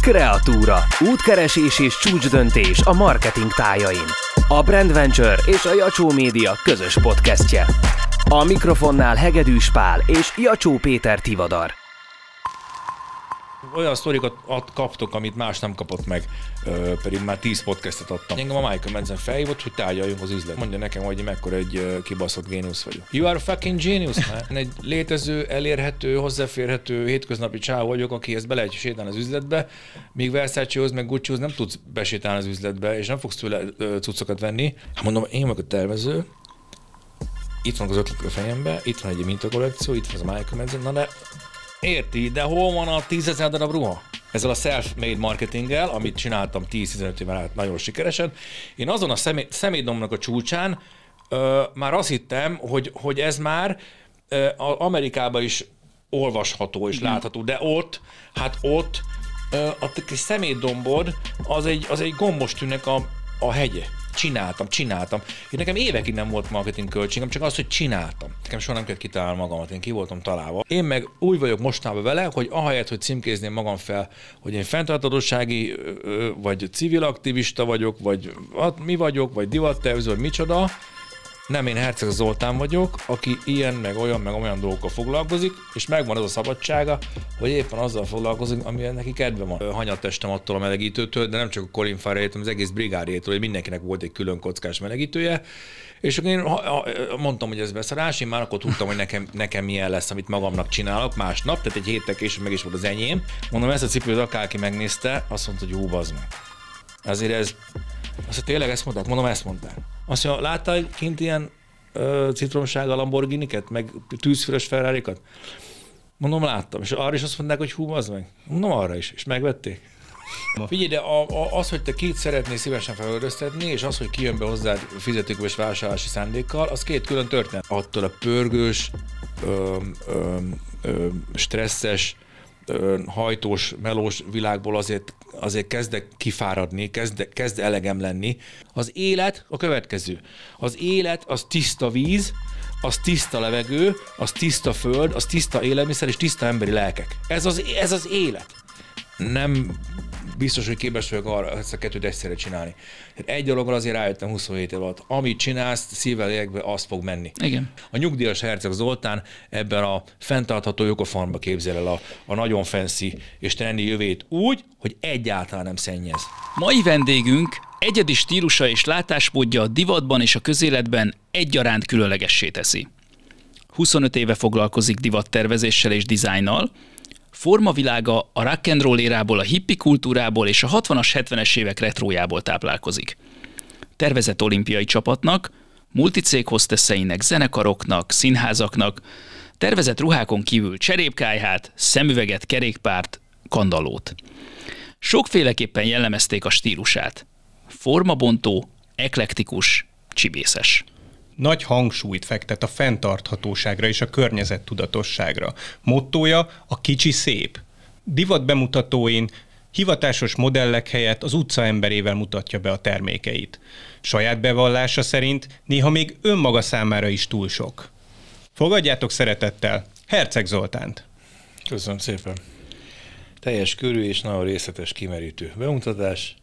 Kreatúra. Útkeresés és csúcsdöntés a marketing tájain. A Brand Venture és a Jacsó Média közös podcastje. A mikrofonnál Hegedűs Pál és Jacsó Péter Tivadar olyan sztorikat ad, kaptok, amit más nem kapott meg, ö, pedig már 10 podcastet adtam. Engem a Michael Madsen felhívott, hogy tárgyaljunk az üzlet. Mondja nekem, hogy mekkora egy kibaszott géniusz vagyok. You are a fucking genius, man. Egy létező, elérhető, hozzáférhető, hétköznapi csáv vagyok, aki ezt bele sétálni az üzletbe, míg Versace-hoz, meg gucci nem tudsz besétálni az üzletbe, és nem fogsz tőle cuccokat venni. Hát mondom, én vagyok a tervező, itt van az ötlet a fejembe, itt van egy mintakollekció, itt van az Michael Madsen, na de Érti, de hol van a tízezer darab ruha? Ezzel a self-made marketinggel, amit csináltam 10-15 évvel át nagyon sikeresen, én azon a szemé- személydomnak a csúcsán ö, már azt hittem, hogy, hogy ez már ö, Amerikában is olvasható és mhm. látható, de ott, hát ott ö, a kis szemétdombod az egy, az egy gombos tűnek a, a hegye csináltam, csináltam. Én nekem évekig nem volt marketing költségem, csak az, hogy csináltam. Nekem soha nem kellett kitalálni magamat, én ki voltam találva. Én meg úgy vagyok mostanában vele, hogy ahelyett, hogy címkézném magam fel, hogy én fenntartatósági, vagy civil aktivista vagyok, vagy mi vagyok, vagy divattervező, vagy micsoda, nem én Herceg Zoltán vagyok, aki ilyen, meg olyan, meg olyan dolgokkal foglalkozik, és megvan az a szabadsága, hogy éppen azzal foglalkozik, ami neki kedve van. Hanyatestem attól a melegítőtől, de nem csak a Colin Farrell-től, az egész brigádétől, hogy mindenkinek volt egy külön kockás melegítője, és én mondtam, hogy ez beszarás, én már akkor tudtam, hogy nekem, nekem milyen lesz, amit magamnak csinálok másnap, tehát egy héttel később meg is volt az enyém. Mondom, ezt a cipőt akárki megnézte, azt mondta, hogy hú, bazd meg. Azért ez, azt tényleg ezt mondták, mondom, ezt mondták. Azt mondja, látta kint ilyen ö, citromsága ket meg tűzfüles ferrari -kat? Mondom, láttam. És arra is azt mondták, hogy hú, az meg. Mondom, arra is. És megvették. Figyelj, de a, a, az, hogy te két szeretnél szívesen felöröztetni, és az, hogy kijön be hozzád fizetőkövös vásárlási szándékkal, az két külön történet. Attól a pörgős, öm, öm, öm, stresszes, hajtós, melós világból azért, azért kezdek kifáradni, kezd, kezd elegem lenni. Az élet a következő. Az élet az tiszta víz, az tiszta levegő, az tiszta föld, az tiszta élelmiszer és tiszta emberi lelkek. Ez az, ez az élet. Nem biztos, hogy képes vagyok arra ezt a kettőt egyszerre csinálni. Tehát egy dologgal azért rájöttem 27 év alatt. Amit csinálsz, szívvel élekbe, az fog menni. Igen. A nyugdíjas Herceg Zoltán ebben a fenntartható jogoformba képzel el a, a nagyon fenszi és trendi jövét úgy, hogy egyáltalán nem szennyez. Mai vendégünk egyedi stílusa és látásmódja a divatban és a közéletben egyaránt különlegessé teszi. 25 éve foglalkozik divattervezéssel és dizájnnal, formavilága a rock and roll érából, a hippi kultúrából és a 60-as, 70-es évek retrójából táplálkozik. Tervezett olimpiai csapatnak, multicég hostesseinek, zenekaroknak, színházaknak, tervezett ruhákon kívül cserépkájhát, szemüveget, kerékpárt, kandalót. Sokféleképpen jellemezték a stílusát. Formabontó, eklektikus, csibészes nagy hangsúlyt fektet a fenntarthatóságra és a környezet tudatosságra. Mottója a kicsi szép. Divat bemutatóin hivatásos modellek helyett az utca emberével mutatja be a termékeit. Saját bevallása szerint néha még önmaga számára is túl sok. Fogadjátok szeretettel Herceg Zoltánt! Köszönöm szépen! Teljes körű és nagyon részletes kimerítő bemutatás.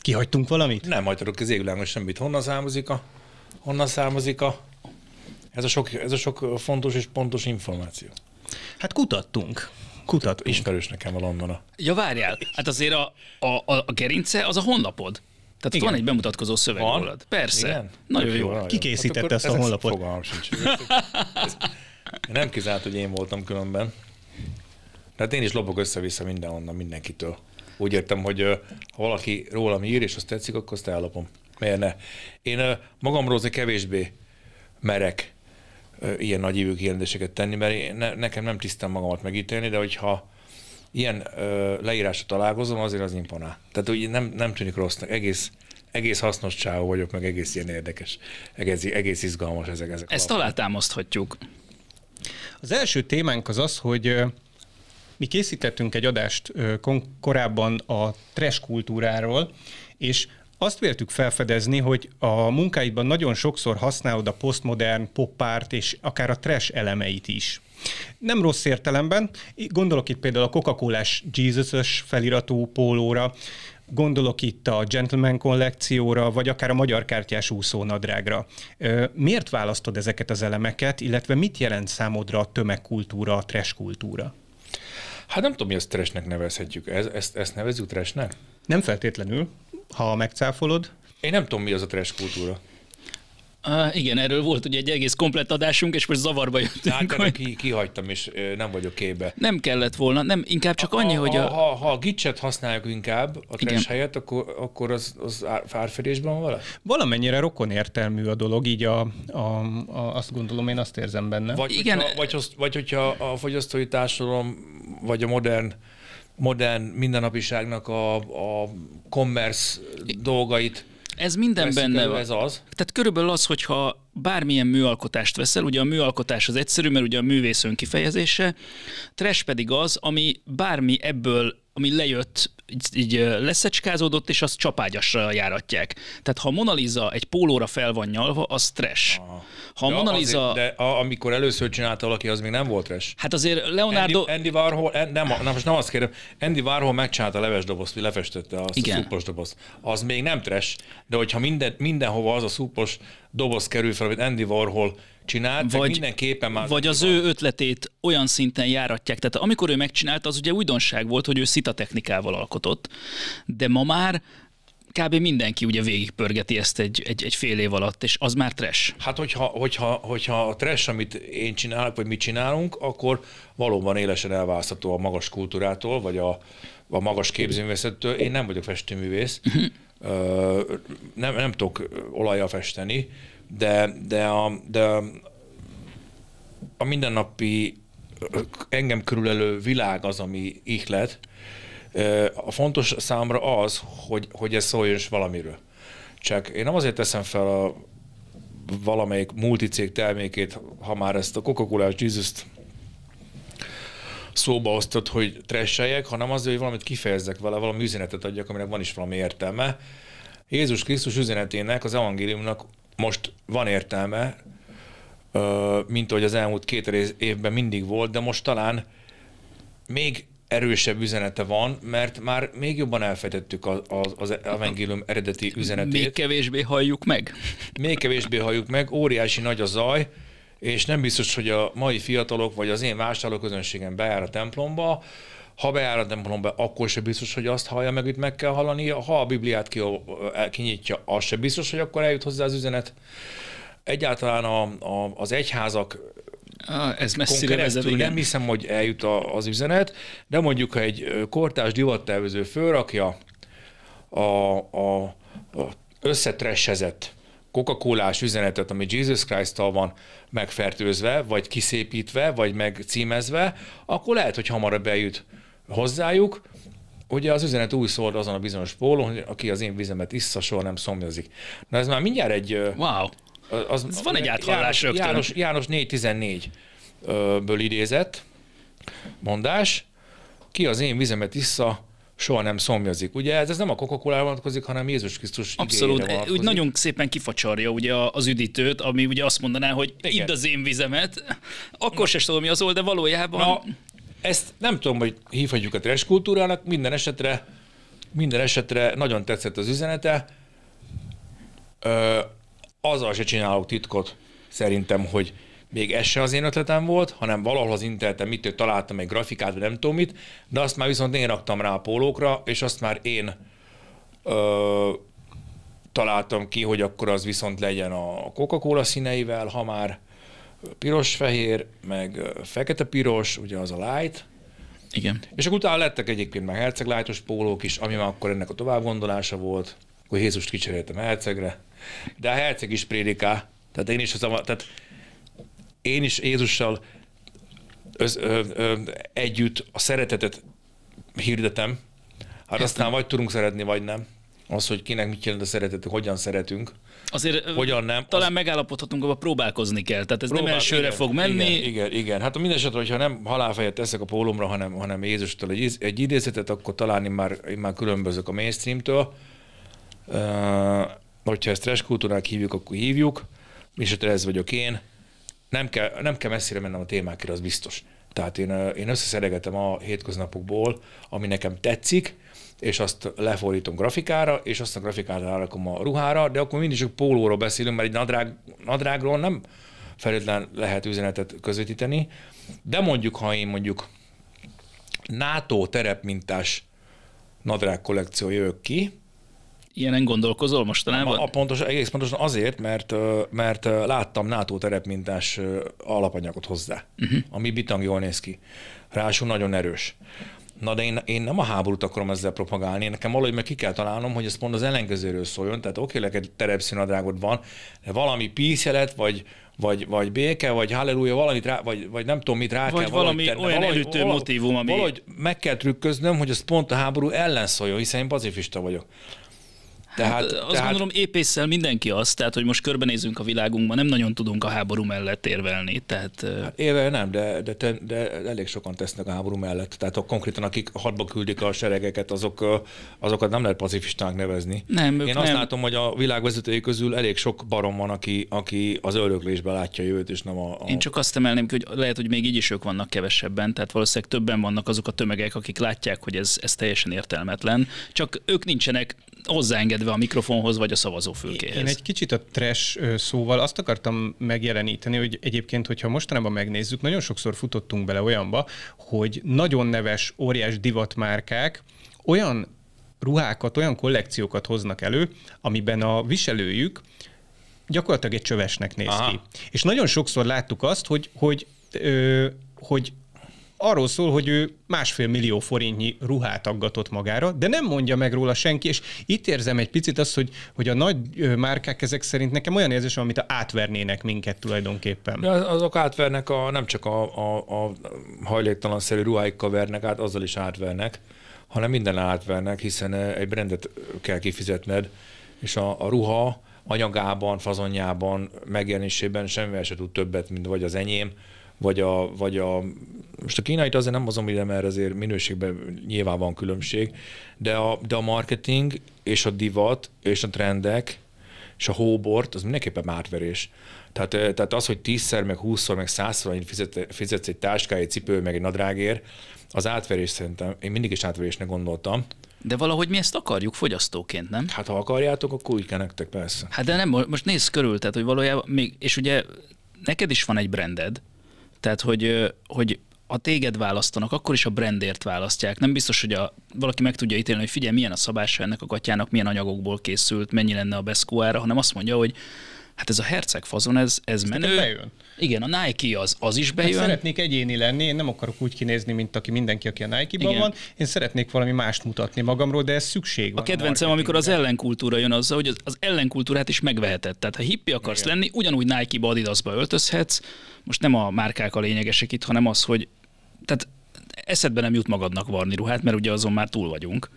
Kihagytunk valamit? Nem hagytatok az égvilágon semmit. Honnan származik a honnan származik a, ez a, sok, ez a sok fontos és pontos információ? Hát kutattunk. Kutattunk. Ismerős nekem a Londona. Ja, várjál, hát azért a, a, a gerince az a honlapod. Tehát Igen. van egy bemutatkozó szöveg van? rólad. Persze. Igen? Nagyon jó. jó. jó. Kikészítette hát ezt a honlapot. Fogalmam sincs. Nem kizárt, hogy én voltam különben. Tehát én is lopok össze-vissza mindenhonnan, mindenkitől. Úgy értem, hogy ha valaki rólam ír, és azt tetszik, akkor azt ellopom. Miért ne? Én magamról azért kevésbé merek ilyen nagy évű kijelentéseket tenni, mert én, ne, nekem nem tisztem magamat megítélni, de hogyha ilyen ö, leírásra találkozom, azért az imponál. Tehát úgy nem, nem tűnik rossznak, egész, egész hasznos csávó vagyok, meg egész ilyen érdekes, egész, egész izgalmas ezek. ezek Ezt alátámaszthatjuk. Az első témánk az az, hogy mi készítettünk egy adást korábban a trash kultúráról, és azt véltük felfedezni, hogy a munkáidban nagyon sokszor használod a posztmodern, poppárt és akár a trash elemeit is. Nem rossz értelemben, gondolok itt például a Coca-Cola-s Jesus-ös feliratú pólóra, gondolok itt a Gentleman kollekcióra, vagy akár a magyar kártyás úszónadrágra. Miért választod ezeket az elemeket, illetve mit jelent számodra a tömegkultúra, a trash kultúra? Hát nem tudom, mi ezt trashnek nevezhetjük. Ez, ezt, ezt nevezzük trashnek? Nem feltétlenül ha megcáfolod. Én nem tudom, mi az a trash kultúra. Uh, igen, erről volt ugye egy egész komplett adásunk, és most zavarba jöttünk. Hát, hogy... ki, kihagytam, és nem vagyok képbe. Nem kellett volna, nem, inkább csak annyi, a, hogy... A... Ha, ha a gicset használjuk inkább a trash igen. helyett, akkor, akkor az, az árfedésben van vala? Valamennyire rokon értelmű a dolog, így a, a, a, azt gondolom, én azt érzem benne. Vagy, igen. Hogyha, vagy, vagy hogyha a fogyasztói társadalom, vagy a modern modern mindennapiságnak a, a commerce dolgait. Ez minden benne van. Ez az. Tehát körülbelül az, hogyha bármilyen műalkotást veszel, ugye a műalkotás az egyszerű, mert ugye a művész önkifejezése, trash pedig az, ami bármi ebből, ami lejött így, így leszecskázódott, és azt csapágyasra járatják. Tehát ha Mona Lisa egy pólóra fel van nyalva, az stress. Aha. Ha de, Mona azért, de a, amikor először csinálta valaki, az még nem volt stress. Hát azért Leonardo... Andy, Andy Warhol, en, nem, nem, most nem azt kérem, Andy Warhol megcsinálta a levesdobozt, lefestette azt Igen. a szúpos dobozt. Az még nem stress, de hogyha minden, mindenhova az a szúpos doboz kerül fel, amit Andy Warhol csinált, vagy mindenképpen már. Vagy az az ő ötletét olyan szinten járatják. Tehát amikor ő megcsinálta, az ugye újdonság volt, hogy ő szita technikával alkotott, de ma már kb. mindenki ugye végigpörgeti ezt egy, egy, egy fél év alatt, és az már trash. Hát hogyha, hogyha, hogyha a trash, amit én csinálok, vagy mi csinálunk, akkor valóban élesen elválasztható a magas kultúrától, vagy a, a magas képzőművészettől. Én nem vagyok festőművész, mhm. nem, nem tudok olajjal festeni, de, de, a, de a mindennapi engem körülelő világ az, ami ihlet. A fontos számra az, hogy, hogy ez szóljon is valamiről. Csak én nem azért teszem fel a valamelyik multicég termékét, ha már ezt a Coca-Cola jesus szóba osztott, hogy tresseljek, hanem azért, hogy valamit kifejezzek vele, valami üzenetet adjak, aminek van is valami értelme. Jézus Krisztus üzenetének, az evangéliumnak most van értelme, mint ahogy az elmúlt két évben mindig volt, de most talán még erősebb üzenete van, mert már még jobban elfejtettük az, az, az evangélium eredeti üzenetét. Még kevésbé halljuk meg. Még kevésbé halljuk meg, óriási nagy a zaj, és nem biztos, hogy a mai fiatalok, vagy az én vásárlóközönségem bejár a templomba, ha beáll a templomba, akkor se biztos, hogy azt hallja meg, hogy meg kell hallani, ha a Bibliát ki, kinyitja, az se biztos, hogy akkor eljut hozzá az üzenet. Egyáltalán a, a, az egyházak Ah, ez messzire vezet, igen. Nem hiszem, hogy eljut a, az üzenet, de mondjuk, ha egy kortás divattervező fölrakja a, a, a összetressezett coca cola üzenetet, ami Jesus christ van megfertőzve, vagy kiszépítve, vagy megcímezve, akkor lehet, hogy hamarabb eljut hozzájuk, ugye az üzenet új szólt azon a bizonyos pólón, hogy aki az én vizemet issza, soha nem szomjazik. Na ez már mindjárt egy... Wow. Az, ez van egy áthallás János, János, János 4.14-ből idézett mondás, ki az én vizemet issza, soha nem szomjazik. Ugye ez, ez nem a coca cola vonatkozik, hanem Jézus Krisztus Abszolút, e, úgy nagyon szépen kifacsarja ugye az üdítőt, ami ugye azt mondaná, hogy itt az én vizemet, akkor se tudom, mi az old, de valójában... Na, ezt nem tudom, hogy hívhatjuk a trash kultúrának, minden esetre, minden esetre nagyon tetszett az üzenete. Ö, azzal se csinálok titkot, szerintem, hogy még ez se az én ötletem volt, hanem valahol az interneten mitől találtam egy grafikát, vagy nem tudom mit, de azt már viszont én raktam rá a pólókra, és azt már én ö, találtam ki, hogy akkor az viszont legyen a Coca-Cola színeivel, ha már piros-fehér, meg fekete-piros, ugye az a light. Igen. És akkor utána lettek egyébként már herceg lightos pólók is, ami már akkor ennek a továbbgondolása volt. Akkor Jézust kicseréltem hercegre. De a herceg is prédiká, Tehát én is, tehát én is Jézussal öz, ö, ö, együtt a szeretetet hirdetem. Hát Értem. aztán vagy tudunk szeretni, vagy nem az, hogy kinek mit jelent a szeretet, hogyan szeretünk. Azért hogyan nem. Talán az... megállapodhatunk, abban próbálkozni kell. Tehát ez Próbál... nem elsőre igen, fog menni. Igen, igen, igen. Hát a mindesetre, hogyha nem halálfejet teszek a pólomra, hanem, hanem Jézustól egy, egy idézetet, akkor talán én már, én már különbözök a mainstreamtől. Uh, hogyha ezt trash kultúrák hívjuk, akkor hívjuk. És hát ez vagyok én. Nem kell, nem kell messzire mennem a témákra, az biztos. Tehát én, én összeszeregetem a hétköznapokból, ami nekem tetszik, és azt lefordítom grafikára, és azt a grafikát rárakom a ruhára, de akkor mindig csak pólóról beszélünk, mert egy nadrág, nadrágról nem feltétlen lehet üzenetet közvetíteni, de mondjuk, ha én mondjuk NATO terepmintás nadrág kollekció jövök ki, Ilyenen gondolkozol mostanában? A, a pontos, egész pontosan azért, mert, mert láttam NATO terepmintás alapanyagot hozzá, uh-huh. ami bitang jól néz ki. Rásul nagyon erős. Na de én, én nem a háborút akarom ezzel propagálni, nekem valahogy meg ki kell találnom, hogy ez pont az ellenkezőről szóljon, tehát oké, neked terepszínadrágod van, de valami píszelet, vagy, vagy, vagy béke, vagy halleluja, valamit rá, vagy, vagy nem tudom mit rá vagy kell valami tenni, olyan valahogy, elütő valahogy, motivum, ami... Valahogy meg kell trükköznöm, hogy ez pont a háború ellen szóljon, hiszen én pacifista vagyok. Tehát, hát, azt tehát... gondolom épésszel mindenki azt, tehát hogy most körbenézünk a világunkban, nem nagyon tudunk a háború mellett érvelni. Tehát... Hát, nem, de, de, de, de elég sokan tesznek a háború mellett. Tehát a, konkrétan akik hadba küldik a seregeket, azok, azokat nem lehet pacifistának nevezni. Nem, Én nem. azt látom, hogy a világ vezetői közül elég sok barom van, aki, aki az öröklésbe látja jövőt, és nem a, a... Én csak azt emelném ki, hogy lehet, hogy még így is ők vannak kevesebben, tehát valószínűleg többen vannak azok a tömegek, akik látják, hogy ez, ez teljesen értelmetlen. Csak ők nincsenek hozzáengedve a mikrofonhoz vagy a szavazófülkéhez. Én egy kicsit a trash szóval azt akartam megjeleníteni, hogy egyébként, hogyha mostanában megnézzük, nagyon sokszor futottunk bele olyanba, hogy nagyon neves, óriás divatmárkák olyan ruhákat, olyan kollekciókat hoznak elő, amiben a viselőjük gyakorlatilag egy csövesnek néz Aha. ki. És nagyon sokszor láttuk azt, hogy, hogy, ö, hogy arról szól, hogy ő másfél millió forintnyi ruhát aggatott magára, de nem mondja meg róla senki, és itt érzem egy picit azt, hogy, hogy a nagy márkák ezek szerint nekem olyan érzésem, amit a átvernének minket tulajdonképpen. De azok átvernek a, nem csak a, a, a hajléktalanszerű ruháikkal vernek át, azzal is átvernek, hanem minden átvernek, hiszen egy brendet kell kifizetned, és a, a ruha anyagában, fazonjában, megjelenésében semmivel se tud többet, mint vagy az enyém, vagy a, vagy a most a kínait azért nem azon ide, mert azért minőségben nyilván van különbség, de a, de a marketing és a divat és a trendek és a hóbort, az mindenképpen átverés. Tehát, eh, tehát az, hogy tízszer, meg húszszor, meg százszor annyit fizet, fizetsz egy táskáért, cipő, meg egy nadrágért, az átverés szerintem, én mindig is átverésnek gondoltam. De valahogy mi ezt akarjuk fogyasztóként, nem? Hát ha akarjátok, akkor úgy kell nektek, persze. Hát de nem, most nézz körül, tehát hogy valójában még, és ugye neked is van egy branded, tehát, hogy, hogy ha téged választanak, akkor is a brandért választják. Nem biztos, hogy a, valaki meg tudja ítélni, hogy figyelj, milyen a szabása ennek a katyának, milyen anyagokból készült, mennyi lenne a beszkóára, hanem azt mondja, hogy hát ez a herceg fazon, ez, ez menő. Bejön. Igen, a Nike az, az is hát bejön. Hát szeretnék egyéni lenni, én nem akarok úgy kinézni, mint aki mindenki, aki a Nike-ban van. Én szeretnék valami mást mutatni magamról, de ez szükség van. A kedvencem, a amikor az ellenkultúra jön azzal, hogy az, az ellenkultúrát is megveheted. Tehát ha hippi akarsz Igen. lenni, ugyanúgy Nike-ba, Adidas-ba öltözhetsz. Most nem a márkák a lényegesek itt, hanem az, hogy tehát eszedbe nem jut magadnak varni ruhát, mert ugye azon már túl vagyunk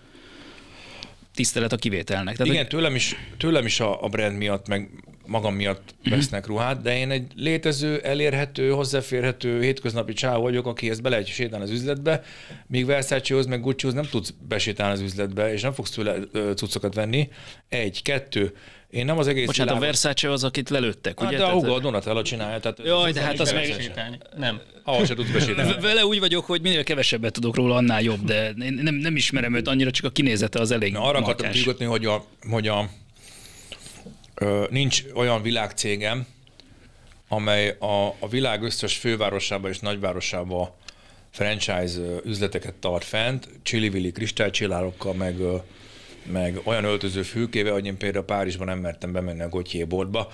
tisztelet a kivételnek. Tehát, Igen, hogy... tőlem is, tőlem is a, a brand miatt, meg magam miatt mhm. vesznek ruhát, de én egy létező, elérhető, hozzáférhető hétköznapi csáv vagyok, aki ezt bele egy az üzletbe, míg Versace-hoz meg gucci nem tudsz besétálni az üzletbe, és nem fogsz tőle cuccokat venni. Egy, kettő. Én nem az egész Bocsánat, világon... a Versace az, akit lelőttek, hát De a Hugo, a Donatella csinálja. Tehát Jaj, de hát az meg... Nem. Ahol se tudsz besétálni. Vele úgy vagyok, hogy minél kevesebbet tudok róla, annál jobb, de én nem, nem ismerem őt annyira, csak a kinézete az elég Na, arra akartam hogy a, hogy a nincs olyan világcégem, amely a, a világ összes fővárosában és nagyvárosába franchise üzleteket tart fent, csili-vili kristálycsillárokkal, meg, meg olyan öltöző fülkével, hogy én például Párizsban nem mertem bemenni a Gautier boltba,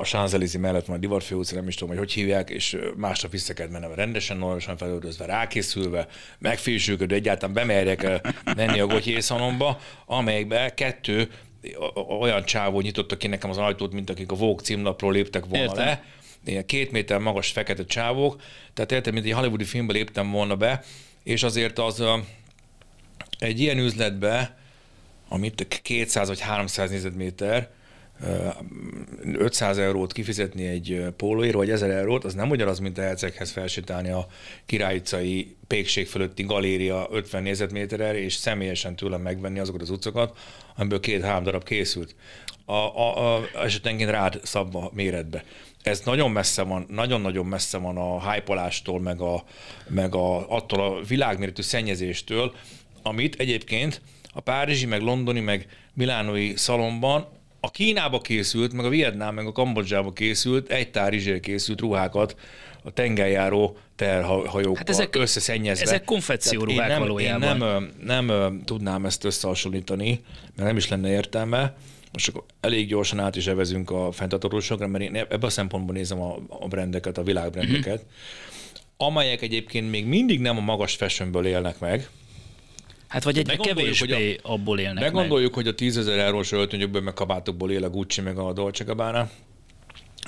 a Sánzelizi mellett van a utca, nem is tudom, hogy hogy hívják, és másnap vissza kell mennem rendesen, normálisan felöltözve, rákészülve, megfésülködve, egyáltalán bemerjek menni a szalomba, amelyikbe kettő olyan csávó nyitott ki nekem az ajtót, mint akik a Vogue címlapról léptek volna Értem. le. Ilyen két méter magas fekete csávók, tehát értem, mint egy hollywoodi filmbe léptem volna be, és azért az egy ilyen üzletbe, amit 200 vagy 300 négyzetméter, 500 eurót kifizetni egy pólóért, vagy 1000 eurót, az nem ugyanaz, mint a herceghez felsétálni a királycai pékség fölötti galéria 50 nézetméterre, és személyesen tőlem megvenni azokat az utcokat, amiből két-három darab készült. A, a, a, esetenként rád szabva méretbe. Ez nagyon messze van, nagyon-nagyon messze van a hájpolástól, meg, a, meg a, attól a világméretű szennyezéstől, amit egyébként a párizsi, meg londoni, meg milánói szalomban a Kínába készült, meg a Vietnám, meg a Kambodzsába készült, egy tár készült ruhákat a tengerjáró teherhajókkal hát ezek, összeszennyezve. Ezek konfekcióruhák nem, valójában. Én nem, nem, tudnám ezt összehasonlítani, mert nem is lenne értelme. Most akkor elég gyorsan át is evezünk a fenntartatóságra, mert én ebben a szempontból nézem a, a brendeket, a világbrendeket, mm-hmm. amelyek egyébként még mindig nem a magas fashionből élnek meg, Hát vagy egy kevésbé a, abból élnek Meggondoljuk, meg. hogy a tízezer eurós öltönyökből meg kabátokból él a Gucci meg a Dolce Gabbana,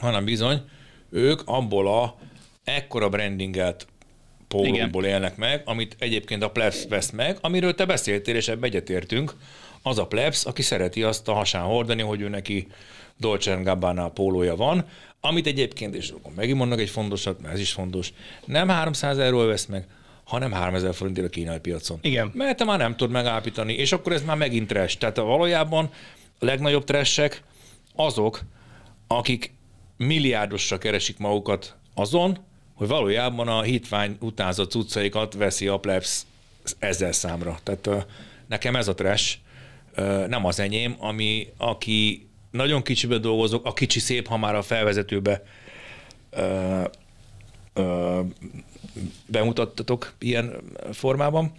hanem bizony ők abból a ekkora brandinget pólóból élnek meg, amit egyébként a plebs vesz meg, amiről te beszéltél, és ebbe egyetértünk, az a plebs, aki szereti azt a hasán hordani, hogy ő neki Dolce Gabbana pólója van, amit egyébként, és megint mondnak egy fontosat, mert ez is fontos, nem 300 euróval vesz meg, hanem 3000 forintért a kínai piacon. Igen. Mert te már nem tudod megállapítani, és akkor ez már megint trash. Tehát valójában a legnagyobb tressek azok, akik milliárdosra keresik magukat azon, hogy valójában a hitvány utánzott cuccaikat veszi a plebs ezzel számra. Tehát nekem ez a trash nem az enyém, ami, aki nagyon kicsibe dolgozok, a kicsi szép, ha már a felvezetőbe bemutattatok ilyen formában.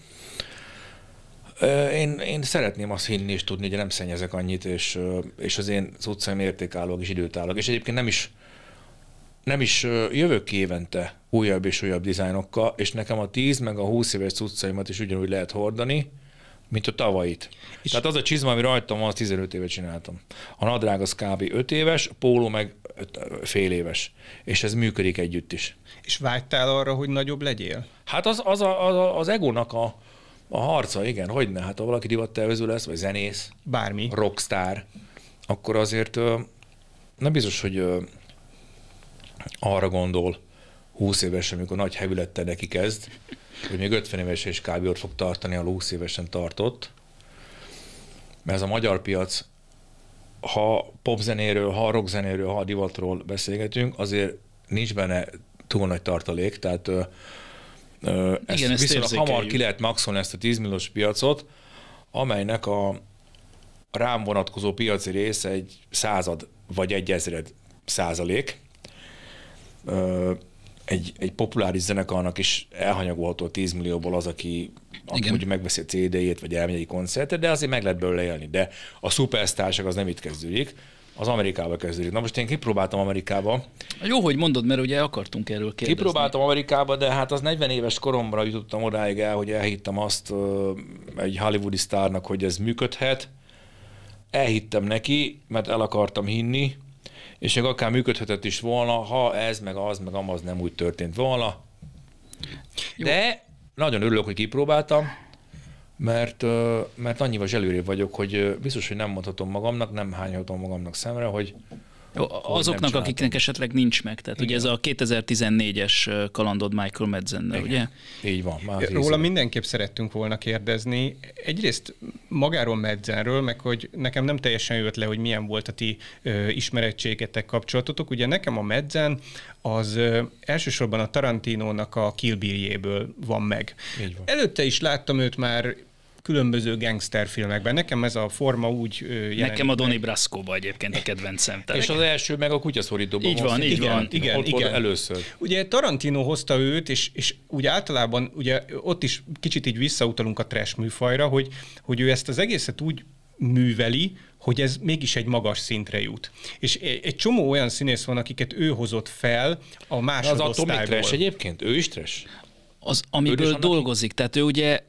Én, én szeretném azt hinni és tudni, hogy nem szennyezek annyit, és, és az én cuccaim értékállók és időtállók. És egyébként nem is, nem is jövök évente újabb és újabb dizájnokkal, és nekem a 10 meg a 20 éves cuccaimat is ugyanúgy lehet hordani, mint a tavait. És Tehát az a csizma, ami rajtam van, az 15 éve csináltam. A nadrág az kb. 5 éves, a póló meg fél éves. És ez működik együtt is. És vágytál arra, hogy nagyobb legyél? Hát az, az, a, az, a, az egónak a, a harca, igen, hogy ne? Hát ha valaki divattervező lesz, vagy zenész, bármi, rockstar, akkor azért nem biztos, hogy arra gondol 20 évesen, amikor nagy hevülettel neki kezd, hogy még 50 évesen is kb. ott fog tartani, a 20 évesen tartott. Mert ez a magyar piac, ha popzenéről, ha rockzenéről, ha divatról beszélgetünk, azért nincs benne túl nagy tartalék, tehát ö, ö, ezt Igen, ezt hamar ki lehet maxolni ezt a 10 milliós piacot, amelynek a rám vonatkozó piaci része egy század vagy egy ezred százalék, egy, egy populáris zenekarnak is elhanyagolható 10 millióból az, aki aki megveszi a CD-jét, vagy elmegy egy koncertet, de azért meg lehet belőle élni. De a szupersztársak az nem itt kezdődik, az Amerikába kezdődik. Na most én kipróbáltam Amerikába. Jó, hogy mondod, mert ugye akartunk erről kérdezni. Kipróbáltam Amerikába, de hát az 40 éves koromra jutottam odáig el, hogy elhittem azt egy hollywoodi sztárnak, hogy ez működhet. Elhittem neki, mert el akartam hinni, és még akár működhetett is volna, ha ez, meg az, meg amaz nem úgy történt volna. Jó. De nagyon örülök, hogy kipróbáltam, mert, mert annyival zselőrébb vagyok, hogy biztos, hogy nem mondhatom magamnak, nem hányhatom magamnak szemre, hogy Azoknak, akiknek esetleg nincs meg. Tehát Igen. ugye ez a 2014-es kalandod Michael Medzen, ugye? Így van. Már Róla mindenképp szerettünk volna kérdezni. Egyrészt magáról Medzenről, meg hogy nekem nem teljesen jött le, hogy milyen volt a ti ismerettségetek, kapcsolatotok. Ugye nekem a Medzen az elsősorban a Tarantinónak a Kill van meg. Van. Előtte is láttam őt már különböző gangsterfilmekben. Nekem ez a forma úgy jelenik. Nekem a Donnie Brasco egyébként a kedvencem. Tehát és az első meg a kutyaszorítóban. Így van, így igen, van. Igen, ott igen. először. Ugye Tarantino hozta őt, és, és úgy általában ugye ott is kicsit így visszautalunk a trash műfajra, hogy, hogy ő ezt az egészet úgy műveli, hogy ez mégis egy magas szintre jut. És e, egy csomó olyan színész van, akiket ő hozott fel a másodosztályból. Az Atomic egyébként? Ő is trash? Az, amiből dolgozik. Tehát ő ugye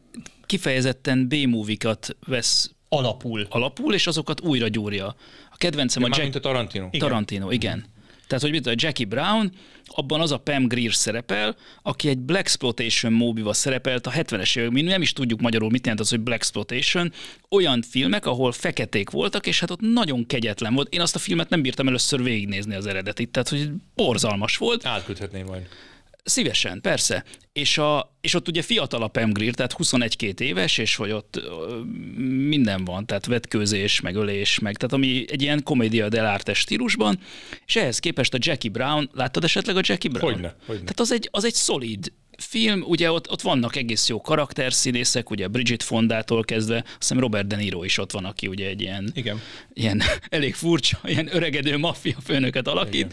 kifejezetten B-movikat vesz alapul. alapul, és azokat újra gyúrja. A kedvencem De a, Jack... a Tarantino. Igen. Tarantino, igen. Tehát, hogy mit a Jackie Brown, abban az a Pam Greer szerepel, aki egy Black Exploitation moviba szerepelt a 70-es években, mi nem is tudjuk magyarul, mit jelent az, hogy Black Exploitation, olyan filmek, ahol feketék voltak, és hát ott nagyon kegyetlen volt. Én azt a filmet nem bírtam először végignézni az eredetit, tehát hogy borzalmas volt. Átküldhetném majd. Szívesen, persze. És, a, és ott ugye fiatal fiatalabb emgrír, tehát 21-2 éves, és hogy ott minden van, tehát vetkőzés, meg ölés, meg tehát ami egy ilyen komédia dell'arte stílusban, és ehhez képest a Jackie Brown, láttad esetleg a Jackie Brown? Hogyne, hogyne. Tehát az egy, az egy szolid film, ugye ott, ott vannak egész jó karakterszínészek, ugye Bridget Fondától kezdve, azt hiszem Robert De Niro is ott van, aki ugye egy ilyen, Igen. ilyen elég furcsa, ilyen öregedő maffia főnöket alakít. Igen.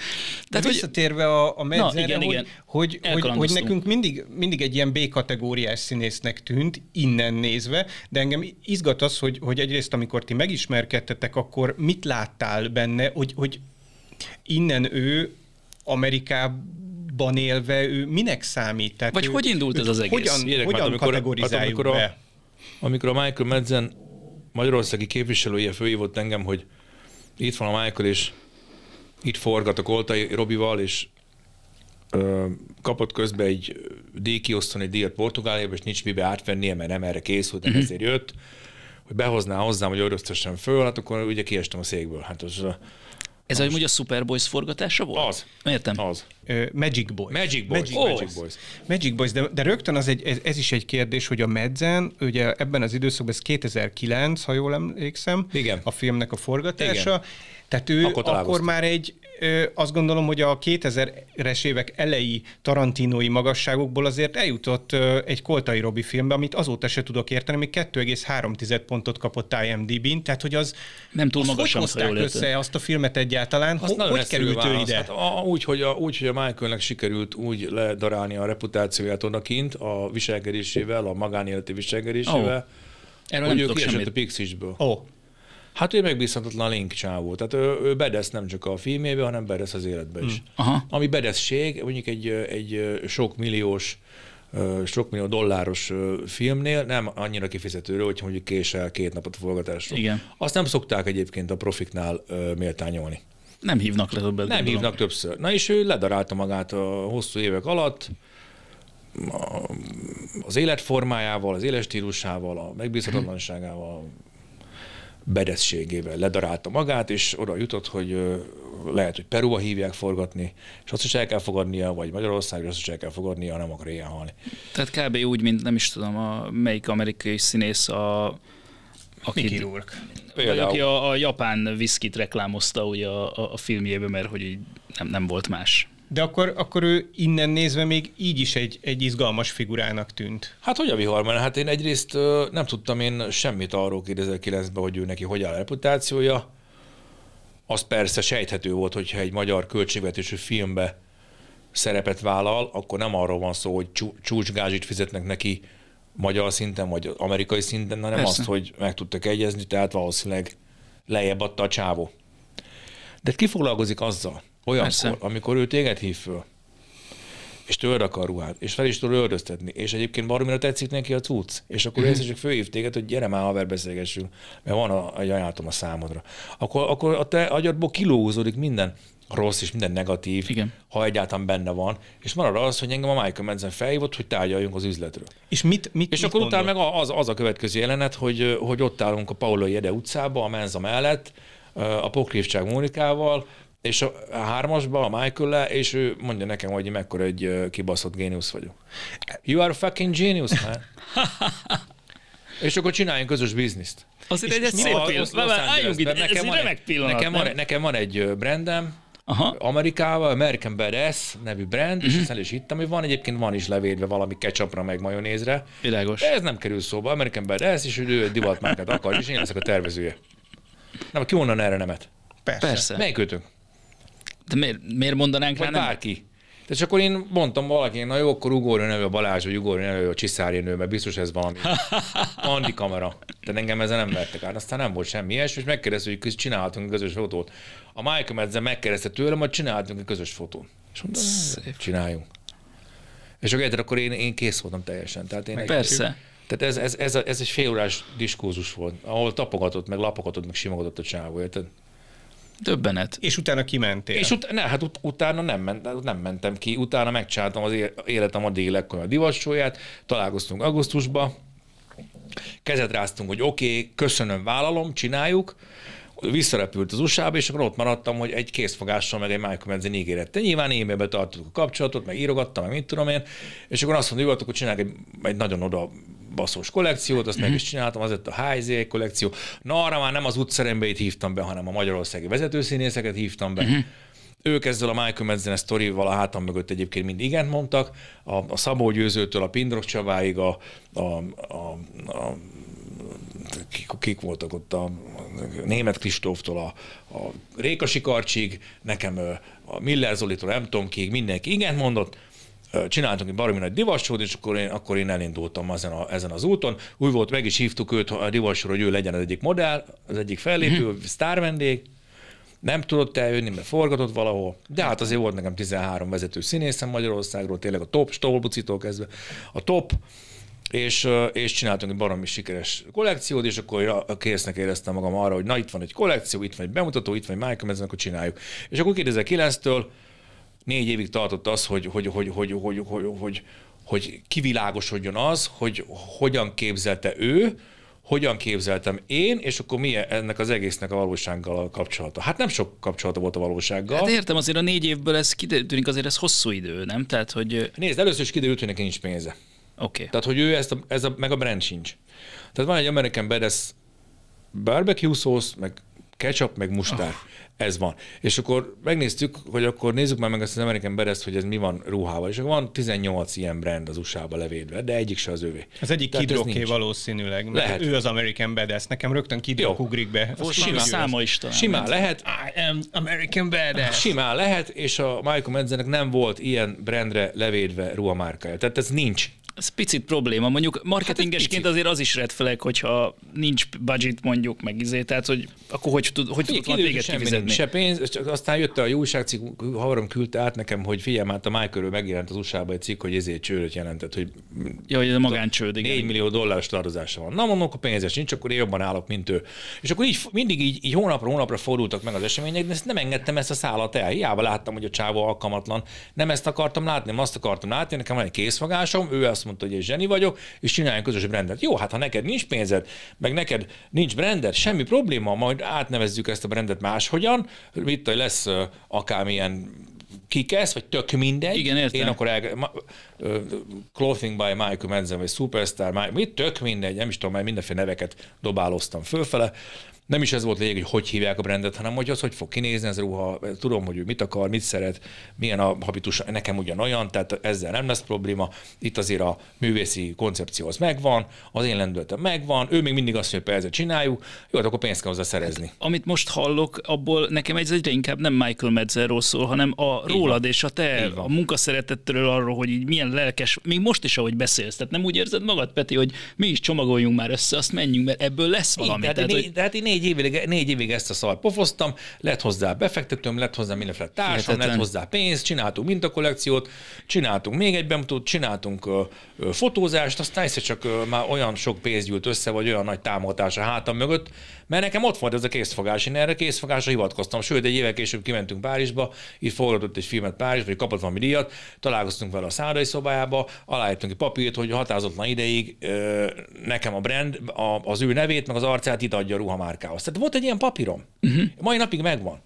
Tehát, De visszatérve a, a medzerre, na, igen, hogy, igen. Hogy, hogy, hogy nekünk mindig, mindig egy ilyen B-kategóriás színésznek tűnt, innen nézve, de engem izgat az, hogy, hogy egyrészt amikor ti megismerkedtetek, akkor mit láttál benne, hogy, hogy innen ő Amerikában ban élve ő minek számít? Tehát Vagy ő, hogy indult ez az egész? Hogyan, Érek hogyan már, amikor, kategorizáljuk hát, amikor a, be? Amikor a Michael Madsen magyarországi képviselője fölhívott engem, hogy itt van a Michael, és itt forgatok Oltai Robival, és kapott közben egy díjkiosztani díjat Portugáliába, és nincs mibe átvennie, mert nem erre készült, nem mhm. ezért jött, hogy behozná hozzám, hogy öröztessem föl, hát akkor ugye kiestem a székből. Hát az, ez most. amúgy a Super Boys forgatása volt? Az. Értem. Az. Magic Boys. Magic Boys. Magic, oh. Magic Boys. Magic Boys, de, de rögtön az egy, ez, ez is egy kérdés, hogy a medzen, ugye ebben az időszakban, ez 2009, ha jól emlékszem, Igen. a filmnek a forgatása, Igen. tehát ő akkor, akkor már egy, azt gondolom, hogy a 2000-es évek elejé tarantinói magasságokból azért eljutott egy Koltai Robi filmbe, amit azóta se tudok érteni, még 2,3 pontot kapott IMDb-n, tehát hogy az nem túl magas hogy hozták jól össze értem. azt a filmet egyáltalán? Azt hogy hogy került ő ide? Hát, a, úgy, hogy a, úgy, hogy a Michaelnek sikerült úgy ledarálni a reputációját onnakint, a viselkedésével, a magánéleti viselkedésével, oh. Erről hogy ő kiesett semmit. a Pixisből. Oh. Hát ő megbízhatatlan link csávó, tehát ő, ő bedesz nem csak a filmjébe, hanem bedesz az életbe is. Mm. Aha. Ami bedeszség, mondjuk egy, egy sok milliós sok millió dolláros filmnél nem annyira kifizetőről, hogy mondjuk késel két napot forgatásra. Igen. Azt nem szokták egyébként a profiknál méltányolni. Nem hívnak le többet. Nem hívnak többször. Na és ő ledarálta magát a hosszú évek alatt, az életformájával, az életstílusával, a megbízhatatlanságával, bedeszségével ledarálta magát, és oda jutott, hogy lehet, hogy Peruba hívják forgatni, és azt is el kell fogadnia, vagy Magyarországra azt is el kell fogadnia, nem akar ilyen halni. Tehát kb. úgy, mint nem is tudom, a, melyik amerikai színész a a Mickey Rourke. Vagy aki a, a japán viszkit reklámozta ugye a, a, a filmjében, mert hogy nem, nem volt más de akkor, akkor ő innen nézve még így is egy, egy izgalmas figurának tűnt. Hát hogy a viharban? Hát én egyrészt nem tudtam én semmit arról 2009-ben, hogy ő neki hogy áll a reputációja. Az persze sejthető volt, hogyha egy magyar költségvetésű filmbe szerepet vállal, akkor nem arról van szó, hogy csúcsgázsit fizetnek neki magyar szinten, vagy amerikai szinten, hanem Persze. azt, hogy meg tudtak egyezni, tehát valószínűleg lejjebb adta a csávó. De ki foglalkozik azzal, olyan, amikor ő téged hív föl, és tőled akar ruhát, és fel is tud öldöztetni, és egyébként baromira tetszik neki a cucc, és akkor mm-hmm. csak főhív téged, hogy gyere már haver, beszélgessünk, mert van a, a ajánlatom a számodra. Akkor, akkor a te agyadból kilózódik minden rossz és minden negatív, Igen. ha egyáltalán benne van, és marad az, hogy engem a Michael Madsen felhívott, hogy tárgyaljunk az üzletről. És mit, mit, és mit akkor utána meg az, az a következő jelenet, hogy, hogy ott állunk a Paulai Ede utcába, a menza mellett, a pokrívság Mónikával, és a hármasba, a michael le és ő mondja nekem, hogy mekkora egy kibaszott géniusz vagyok. You are fucking genius, man. és akkor csináljunk közös bizniszt. Azért egy, egy szép pillanat. Álljunk ide, nekem ez van remek egy, pillanat. Nekem van, nekem van egy brandem, Aha. Amerikával, American Badass nevű brand, uh-huh. és mhm. ezt el is hittem, hogy van, egyébként van is levédve valami ketchupra, meg majonézre. Világos. De ez nem kerül szóba, American Badass, és ő divatmárkát akar, és én leszek a tervezője. Nem, ki onnan erre nemet? Persze. Persze. Melyik kötünk? De miért, miért mondanánk rá? Bárki. És akkor én mondtam valakinek, na jó, akkor ugorjon elő a Balázs, vagy ugorjon elő a nő, mert biztos ez valami kamera. Tehát engem ezzel nem vettek át. Aztán nem volt semmi ilyes, és megkérdeztük, hogy csináltunk közös fotót. A Michael ezzel megkérdezte tőlem, hogy csináltunk egy közös fotót. És mondtam, Szép. csináljunk. És akkor, akkor én, én kész voltam teljesen. Tehát én Persze. Egy, tehát ez, ez, ez, ez, egy félórás diskózus volt, ahol tapogatott, meg lapogatott, meg simogatott a csávó, érted? Döbbenet. És utána kimentél. És ut- ne, hát ut- utána nem, ment, nem mentem ki, utána megcsináltam az életem a délekkor a divassóját, találkoztunk augusztusba, kezet ráztunk, hogy oké, okay, köszönöm, vállalom, csináljuk, visszarepült az usa és akkor ott maradtam, hogy egy készfogással, meg egy Michael Menzin ígérette. Nyilván e-mailbe tartottuk a kapcsolatot, meg írogattam, meg mit tudom én, és akkor azt mondta, hogy akkor csinálják egy, egy nagyon oda baszós kollekciót, azt meg mhm. is csináltam, az lett a HZ kollekció. Na, arra már nem az utcarembeit hívtam be, hanem a magyarországi vezetőszínészeket hívtam be. Mhm. Ők ezzel a Michael Madsen sztorival a hátam mögött egyébként mind igent mondtak, a, a Szabó Győzőtől a Pindrok Csaváig, a, a, a, a kik, kik voltak ott, a, a német Kristóftól a, a Rékasi Karcsig, nekem a Miller Zolitól, nem tudom kik, mindenki igent mondott, csináltunk egy baromi nagy divassót, és akkor én, akkor én elindultam ezen, a, ezen az úton. Úgy volt, meg is hívtuk őt a divassóra, hogy ő legyen az egyik modell, az egyik fellépő, mm-hmm. sztár vendég. Nem tudott eljönni, mert forgatott valahol, de hát azért volt nekem 13 vezető színészem Magyarországról, tényleg a top, Stolbucitól kezdve, a top, és, és csináltunk egy baromi sikeres kollekciót, és akkor késznek éreztem magam arra, hogy na itt van egy kollekció, itt van egy bemutató, itt van egy Michael Madsen, akkor csináljuk. És akkor 2009-től négy évig tartott az, hogy, hogy, hogy, hogy, hogy, hogy, hogy, hogy kivilágosodjon az, hogy hogyan képzelte ő, hogyan képzeltem én, és akkor mi ennek az egésznek a valósággal a kapcsolata? Hát nem sok kapcsolata volt a valósággal. Hát értem, azért a négy évből ez kiderült, azért ez hosszú idő, nem? Tehát, hogy... Nézd, először is kiderült, hogy neki nincs pénze. Oké. Okay. Tehát, hogy ő ezt a, ez a, meg a brand sincs. Tehát van egy American Badass barbecue sauce, meg ketchup, meg mustár. Oh ez van. És akkor megnéztük, hogy akkor nézzük már meg ezt az American Beres, hogy ez mi van ruhával. És akkor van 18 ilyen brand az USA-ba levédve, de egyik se az övé. Az egyik Tehát Kid Rocké Lehet. Ő az American Badass. Nekem rögtön Kid ugrik be. simán száma is talán. Simán lehet. I am American Badass. Simán lehet, és a Michael Madsennek nem volt ilyen brandre levédve ruhamárkája. Tehát ez nincs. Ez picit probléma. Mondjuk hát marketingesként hát azért az is redfelek, hogyha nincs budget mondjuk meg izé, tehát hogy akkor hogy, tud, hogy tud már véget kifizetni? Se pénz, csak aztán jött a újságcikk, havarom küldte át nekem, hogy figyelj, hát a körül megjelent az usa egy cikk, hogy ezért csődöt jelentett, hogy, ja, hogy ez a magáncsőd, igen. 4 millió dolláros tartozása van. Na mondom, akkor pénzes nincs, akkor én jobban állok, mint ő. És akkor így, mindig így, így hónapra hónapra fordultak meg az események, de ezt nem engedtem ezt a szállat el. Hiába láttam, hogy a csávó alkalmatlan. Nem ezt akartam látni, nem azt akartam látni, nekem van egy készfogásom, ő azt azt mondta, hogy én zseni vagyok, és csináljunk közös brendet. Jó, hát ha neked nincs pénzed, meg neked nincs brendet, semmi probléma, majd átnevezzük ezt a brendet máshogyan, mit hogy lesz akármilyen kikesz, vagy tök mindegy. Igen, értem. Én akkor el, ma, uh, Clothing by Michael Manson, vagy Superstar, my, mit tök mindegy, nem is tudom, mert mindenféle neveket dobáloztam fölfele, nem is ez volt lényeg, hogy hogy hívják a brendet, hanem hogy az, hogy fog kinézni ez a ruha, tudom, hogy ő mit akar, mit szeret, milyen a habitus, nekem ugyan olyan, tehát ezzel nem lesz probléma. Itt azért a művészi koncepció az megvan, az én lendületem megvan, ő még mindig azt mondja, hogy persze csináljuk, jó, hát akkor pénzt kell hozzá szerezni. Amit most hallok, abból nekem ez egyre inkább nem Michael Medzerról szól, hanem a rólad és a te a munkaszeretettől arról, hogy így milyen lelkes, még most is, ahogy beszélsz. Tehát nem úgy érzed magad, Peti, hogy mi is csomagoljunk már össze, azt menjünk, mert ebből lesz valami. Hát hát én, tehát, én, hogy... tehát én négy évig, négy évig ezt a szart pofoztam, lett hozzá befektetőm, lett hozzá mindenféle társam, Hihetetlen. lett hozzá pénz, csináltunk mintakollekciót, csináltunk még egy bemutatót, csináltunk ö, ö, fotózást, aztán egyszer csak ö, már olyan sok pénz gyűlt össze, vagy olyan nagy támogatás a hátam mögött, mert nekem ott volt ez a készfogás, én erre készfogásra hivatkoztam, sőt, egy évek később kimentünk Párizsba, itt forgatott egy filmet Párizsba, vagy kapott valami díjat, találkoztunk vele a szárai szobájába, aláírtunk egy papírt, hogy határozatlan ideig nekem a brand a, az ő nevét, meg az arcát itt adja a káosz. Tehát volt egy ilyen papírom. Uh-huh. Mai napig megvan.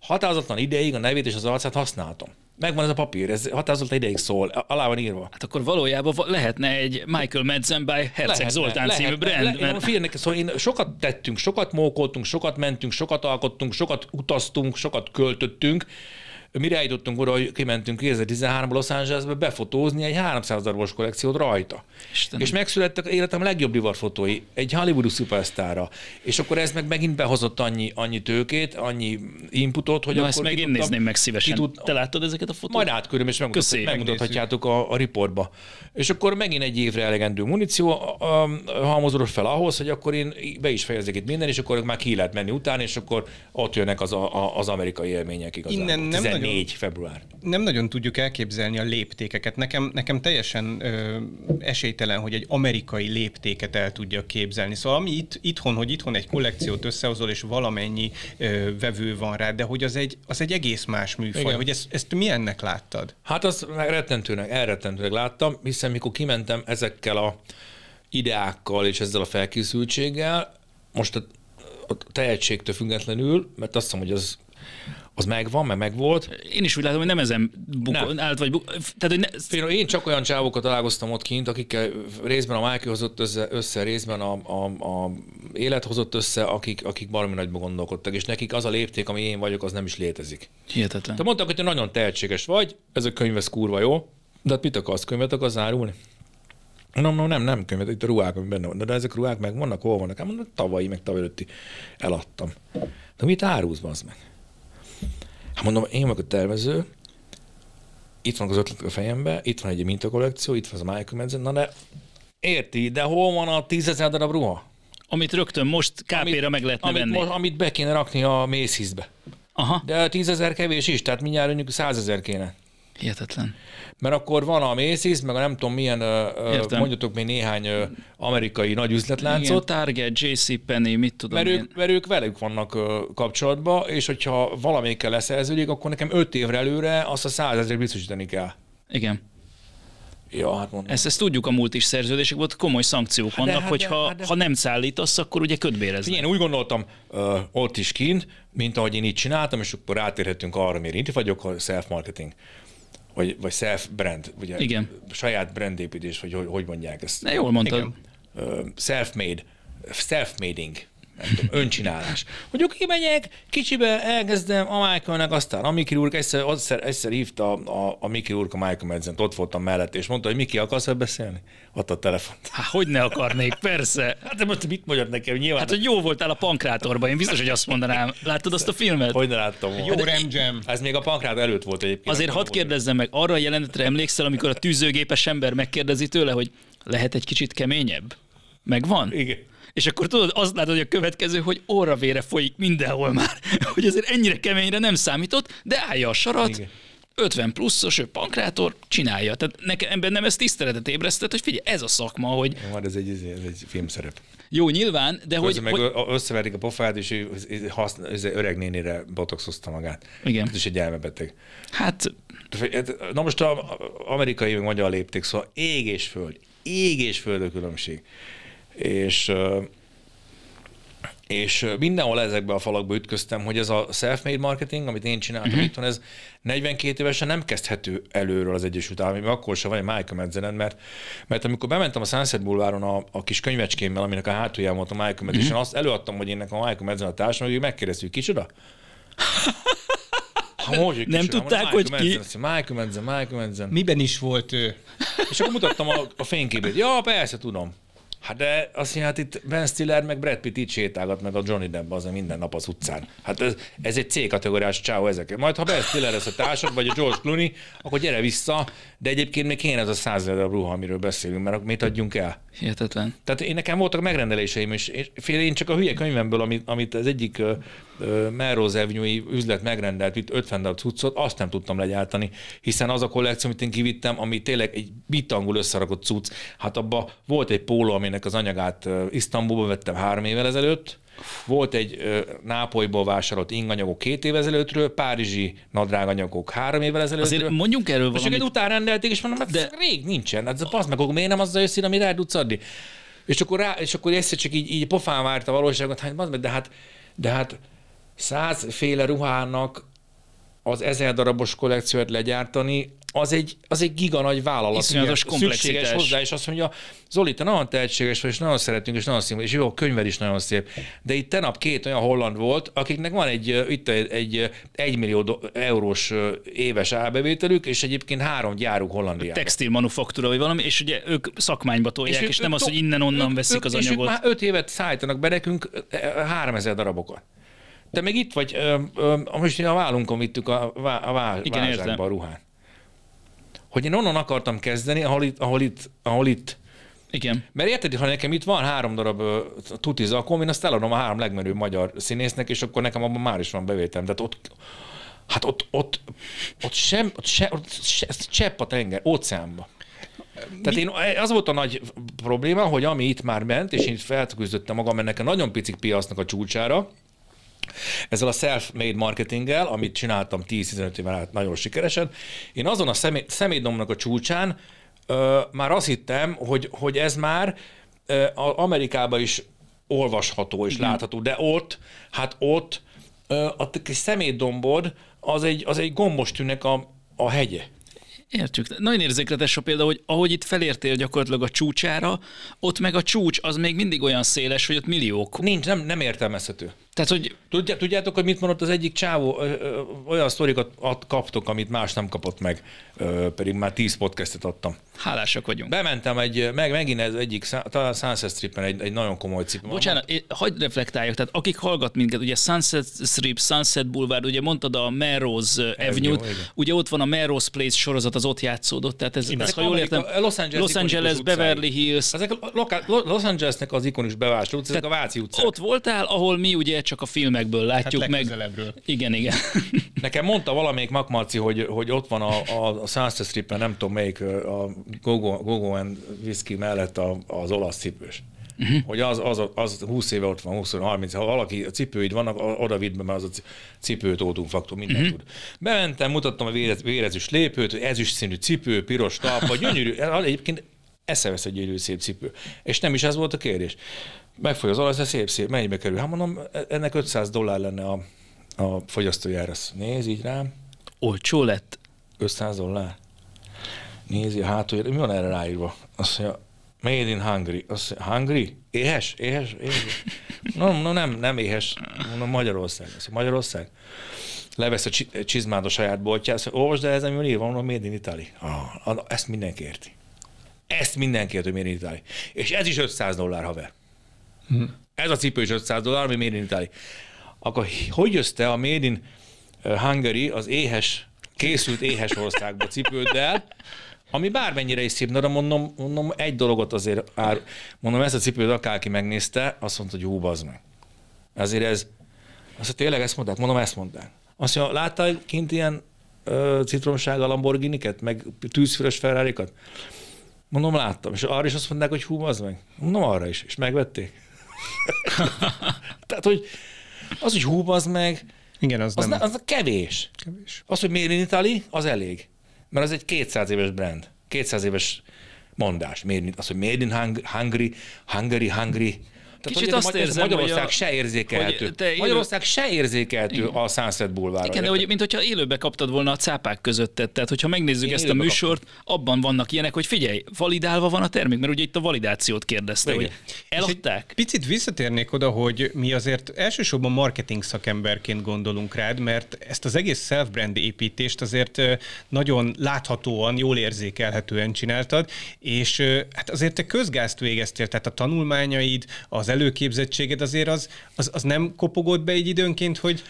Határozatlan ideig a nevét és az arcát használtam. Megvan ez a papír, ez határozott ideig szól, alá van írva. Hát akkor valójában lehetne egy Michael Madsen by Herceg lehetne, Zoltán lehetne, című brand. Le, mert... én, figyelnek, szóval én sokat tettünk, sokat mókoltunk, sokat mentünk, sokat alkottunk, sokat utaztunk, sokat költöttünk, Mire eljutottunk oda, hogy kimentünk 2013-ban Los Angelesbe befotózni egy 300 darabos kollekciót rajta. Istenem. És megszülettek életem legjobb divatfotói, egy Hollywoodi szupersztára. És akkor ez meg megint behozott annyi, annyi tőkét, annyi inputot, hogy Na, akkor ezt meg én nézném meg szívesen. Tud... Te láttad ezeket a fotókat? Majd átkörülöm, és megmutat, megmutathatjátok a, a riportba. És akkor megint egy évre elegendő muníció halmozódott fel ahhoz, hogy akkor én be is fejezzek itt minden, és akkor már ki lehet menni után, és akkor ott jönnek az, a, az amerikai élmények igazán. Innen nem 14 február. Nem nagyon tudjuk elképzelni a léptékeket. Nekem, nekem teljesen ö, esélytelen, hogy egy amerikai léptéket el tudjak képzelni. Szóval ami itt, itthon, hogy itthon egy kollekciót összehozol, és valamennyi ö, vevő van rá, de hogy az egy, az egy egész más műfaj. Igen. Hogy ezt, ezt milyennek láttad? Hát azt rettentőnek, elrettentőnek láttam, hiszen mikor kimentem ezekkel a ideákkal és ezzel a felkészültséggel, most a, a tehetségtől függetlenül, mert azt hiszem, hogy az az megvan, mert megvolt. Én is úgy látom, hogy nem ezen bukott állt, vagy buk... tehát, hogy ne... Félre, én csak olyan csávokat találkoztam ott kint, akikkel részben a Málki hozott össze, össze részben a, a, a, élet hozott össze, akik, akik baromi nagyba gondolkodtak, és nekik az a lépték, ami én vagyok, az nem is létezik. Hihetetlen. Te mondtak, hogy te nagyon tehetséges vagy, ez a könyv, ez kurva jó, de hát mit akarsz, könyvet akarsz árulni? no, no, nem, nem könyvet, itt a ruhák, ami benne van. De, de ezek a ruhák meg vannak, hol vannak? Hát mondom, tavalyi, meg tavaly előtti eladtam. De mit árulsz, az meg? Hát mondom, én vagyok a tervező, itt van az ötletek a fejembe, itt van egy mintakollekció, itt van az a Michael na de érti, de hol van a tízezer darab ruha? Amit rögtön most kp meg lehetne amit, venni. Most, amit be kéne rakni a mészízbe. Aha. De tízezer kevés is, tehát mindjárt mondjuk százezer kéne. Hihetetlen. Mert akkor van a Macy's, meg a nem tudom milyen, Értem. mondjatok még néhány amerikai nagy üzletláncot. Igen, Target, JCPenney, mit tudom mert én. ők, mert ők velük vannak kapcsolatban, és hogyha valamelyikkel leszerződik, akkor nekem öt évre előre azt a százezret biztosítani kell. Igen. Ja, hát mondom. Ezt, ezt tudjuk a múlt is szerződések volt, komoly szankciók hát vannak, de, hát hogyha hát de. ha nem szállítasz, akkor ugye ködbéreznek. Én úgy gondoltam ö, ott is kint, mint ahogy én itt csináltam, és akkor rátérhetünk arra, miért itt vagyok, a self-marketing vagy, vagy self-brand, ugye Igen. saját brandépítés, vagy hogy, hogy mondják ezt? Ne, jól mondtad. Self-made, self-mading öncsinálás. Hogy oké, megyek, kicsibe elkezdem a Michaelnek, aztán a Miki úrka, egyszer, egyszer, egyszer hívta a, a, a Miki a Michael Medzent, ott voltam mellett, és mondta, hogy Miki, akarsz -e beszélni? Adta a telefont. Há, hogy ne akarnék, persze. Hát de most mit mondjak nekem? Nyilván. Hát, hogy jó voltál a pankrátorban, én biztos, hogy azt mondanám. Láttad azt a filmet? Hogy ne láttam Jó hát remgem. Hát ez még a pankrát előtt volt egyébként. Azért hadd kérdezzem meg, arra a jelenetre emlékszel, amikor a tűzőgépes ember megkérdezi tőle, hogy lehet egy kicsit keményebb? Megvan? Igen és akkor tudod, azt látod, hogy a következő, hogy orra vére folyik mindenhol már, hogy azért ennyire keményre nem számított, de állja a sarat, Igen. 50 pluszos, ő pankrátor, csinálja. Tehát nekem nem ez tiszteletet ébresztett, hogy figyelj, ez a szakma, hogy... Már hát ez egy, ez egy filmszerep. Jó, nyilván, de Közben hogy... meg hogy... összeverik a pofád, és ő, haszn... öreg nénire botoxozta magát. Igen. Ez is egy elmebeteg. Hát... hát na most a amerikai, meg magyar lépték, szóval ég és föld, ég és föld a különbség és és mindenhol ezekbe a falakba ütköztem, hogy ez a self-made marketing, amit én csináltam uh-huh. itthon, ez 42 évesen nem kezdhető előről az Egyesült mert akkor sem van egy Michael Medzenen, mert, mert amikor bementem a Sunset Boulevardon a, a kis könyvecskémmel, aminek a hátulján volt a Michael Medzenen, mhm. uh-huh. azt előadtam, hogy énnek a Michael Medzenen a társam, hogy megkérdeztük, kicsoda? Ha, hogy, hogy nem tudták, hogy Madsen, ki. Azt, Michael Medzen, Michael Medzen. Miben is volt ő? És akkor mutattam a, a fényképét. Ja, persze, tudom. Hát de azt mondja, hát itt Ben Stiller meg Brad Pitt így sétálgat, meg a Johnny Depp az minden nap az utcán. Hát ez, ez egy C-kategóriás csáó ezek. Majd ha Ben Stiller lesz a társad, vagy a George Clooney, akkor gyere vissza, de egyébként még kéne az a százezer darab ruha, amiről beszélünk, mert mit adjunk el? Hihetetlen. Tehát én nekem voltak megrendeléseim, és, és fél én csak a hülye könyvemből, amit, amit az egyik uh, Melrose Avenue-i üzlet megrendelt, itt 50 darab cuccot, azt nem tudtam legyártani, hiszen az a kollekció, amit én kivittem, ami tényleg egy bitangul összerakott cucc, hát abban volt egy póló, aminek az anyagát uh, Isztambulba vettem három évvel ezelőtt, volt egy Nápolyból vásárolt inganyagok két év ezelőttről, párizsi nadráganyagok három évvel ezelőttről. Azért mondjunk erről valamit. És után rendelték, és mondom, hát de... rég nincsen. Hát pasz meg, akkor miért nem azzal jössz ami rá tudsz adni? És akkor, rá, és akkor ezt csak így, így pofán várt a valóságot, hát de hát, de hát százféle ruhának az ezer darabos kollekciót legyártani, az egy, az egy giga nagy vállalat. Iszonyatos Szükséges hozzá, és azt mondja, Zoli, te nagyon tehetséges vagy, és nagyon szeretünk, és nagyon színvonalas, és jó, a könyved is nagyon szép. De itt tenap két olyan holland volt, akiknek van egy, itt egy, egy millió eurós éves árbevételük, és egyébként három gyáruk Hollandiában. Textil manufaktúra vagy valami, és ugye ők szakmányba tolják, és, és nem az, hogy innen-onnan veszik ők, az anyagot. És ők már öt évet szállítanak be nekünk 3000 darabokat. Te még itt vagy, ö, ö, most én a vállunkon vittük a, vá, a Igen, válságba a ruhát. Hogy én onnan akartam kezdeni, ahol itt, ahol itt, ahol itt igen. Mert érted, ha nekem itt van három darab tuti zakom, én azt eladom a három legmerőbb magyar színésznek, és akkor nekem abban már is van bevételem. Tehát ott, hát ott, ott, ott sem, ott, se, ott se, csepp a tenger, óceánba. Tehát én, eh, az volt a nagy probléma, hogy ami itt már ment, és én itt feltöküzdöttem magam ennek a nagyon picik piacnak a csúcsára, ezzel a self-made marketinggel, amit csináltam 10-15 évvel át nagyon sikeresen, én azon a szemé- személydomnak a csúcsán ö, már azt hittem, hogy, hogy ez már ö, Amerikában is olvasható és mhm. látható, de ott, hát ott ö, a kis az egy, az egy gombos tűnek a, a hegye. Értjük. Nagyon érzékletes a példa, hogy ahogy itt felértél gyakorlatilag a csúcsára, ott meg a csúcs az még mindig olyan széles, hogy ott milliók. Nincs, nem, nem értelmezhető. Tehát, hogy... tudjátok, hogy mit mondott az egyik csávó? olyan sztorikat ad, kaptok, amit más nem kapott meg, pedig már tíz podcastet adtam. Hálásak vagyunk. Bementem egy, meg megint ez egyik, talán Sunset Stripen egy, egy nagyon komoly cikk. Bocsánat, hagyd reflektáljak, tehát akik hallgat minket, ugye Sunset Strip, Sunset Boulevard, ugye mondtad a Melrose eh, Avenue-t, ugye ott van a Melrose Place sorozat, az ott játszódott, tehát ez, ez ha jól értem, Los Angeles, Los Angeles Beverly Hills. Ezek a Los Angelesnek az ikonikus bevásárló ezek a Váci utcák. Ott voltál, ahol mi ugye ilyet csak a filmekből hát látjuk hát meg. Igen, igen. Nekem mondta valamelyik Makmarci, hogy, hogy ott van a, a, a Sunset Strip-en, nem tudom melyik, a Gogo, Gogo and Whiskey mellett a, az olasz cipős. Uh-huh. Hogy az, az, az 20 éve ott van, 20 30 ha valaki a cipőid vannak, oda vidd be, mert az a cipőt ótumfaktor, mindent uh-huh. tud. Bementem, mutattam a vérez, vérezős lépőt, ezüst színű cipő, piros talpa, gyönyörű, egyébként eszevesz egy gyönyörű szép cipő. És nem is ez volt a kérdés. Megfogja az olaj, ez szép-szép, mennyibe kerül? Hát mondom, ennek 500 dollár lenne a, a fogyasztójára. Néz így rám. Olcsó lett? 500 dollár. Nézi a hátuljára, mi van erre ráírva? Azt mondja, Made in Hungary. Azt mondja, Hungary? Éhes? Éhes? éhes. no, no, nem, nem éhes. Mondom, Magyarország. Azt mondja, Magyarország. Levesz a csizmád a saját boltját, azt mondja, olvasd, de ez nem írva, mondom, Made in Italy. Ah, ezt mindenki érti. Ezt mindenki érti, hogy Made in Italy. És ez is 500 dollár, haver. Hm. Ez a cipő is 500 dollár, ami Made in Italy. Akkor hogy jössz te a Made in eh, Hungary az éhes, készült éhes országba cipőddel, ami bármennyire is szép, de mondom, mondom egy dologot azért, ár, mondom, ezt a cipőt akárki megnézte, azt mondta, hogy hú, bazd meg. Azért ez, azt tényleg ezt mondták, mondom, ezt mondták. Azt mondja, láttál kint ilyen ö, citromsága ket meg tűzfűrös ferrari Mondom, láttam. És arra is azt mondták, hogy hú, bazd meg. Mondom, arra is. És megvették. Tehát, hogy az, hogy hú, az meg, igen, az, az nem. Ne, az kevés. kevés. Az, hogy Made in Italy, az elég. Mert az egy 200 éves brand. 200 éves mondás. Made in, az, hogy Made in Hungary, Hungary, Hungary, tehát Kicsit azt érzem, Magyarország a, se érzékelhető. te élő... Magyarország se érzékelhető Igen. a Sunset Boulevard. Igen, de hogy, mint hogyha élőbe kaptad volna a cápák közöttet. Tehát, hogyha megnézzük Én ezt a műsort, kaptam. abban vannak ilyenek, hogy figyelj, validálva van a termék, mert ugye itt a validációt kérdezte, hogy eladták. Picit visszatérnék oda, hogy mi azért elsősorban marketing szakemberként gondolunk rád, mert ezt az egész self-brand építést azért nagyon láthatóan, jól érzékelhetően csináltad, és hát azért te közgázt végeztél, tehát a tanulmányaid, az az előképzettséged azért az, az, az nem kopogott be egy időnként, hogy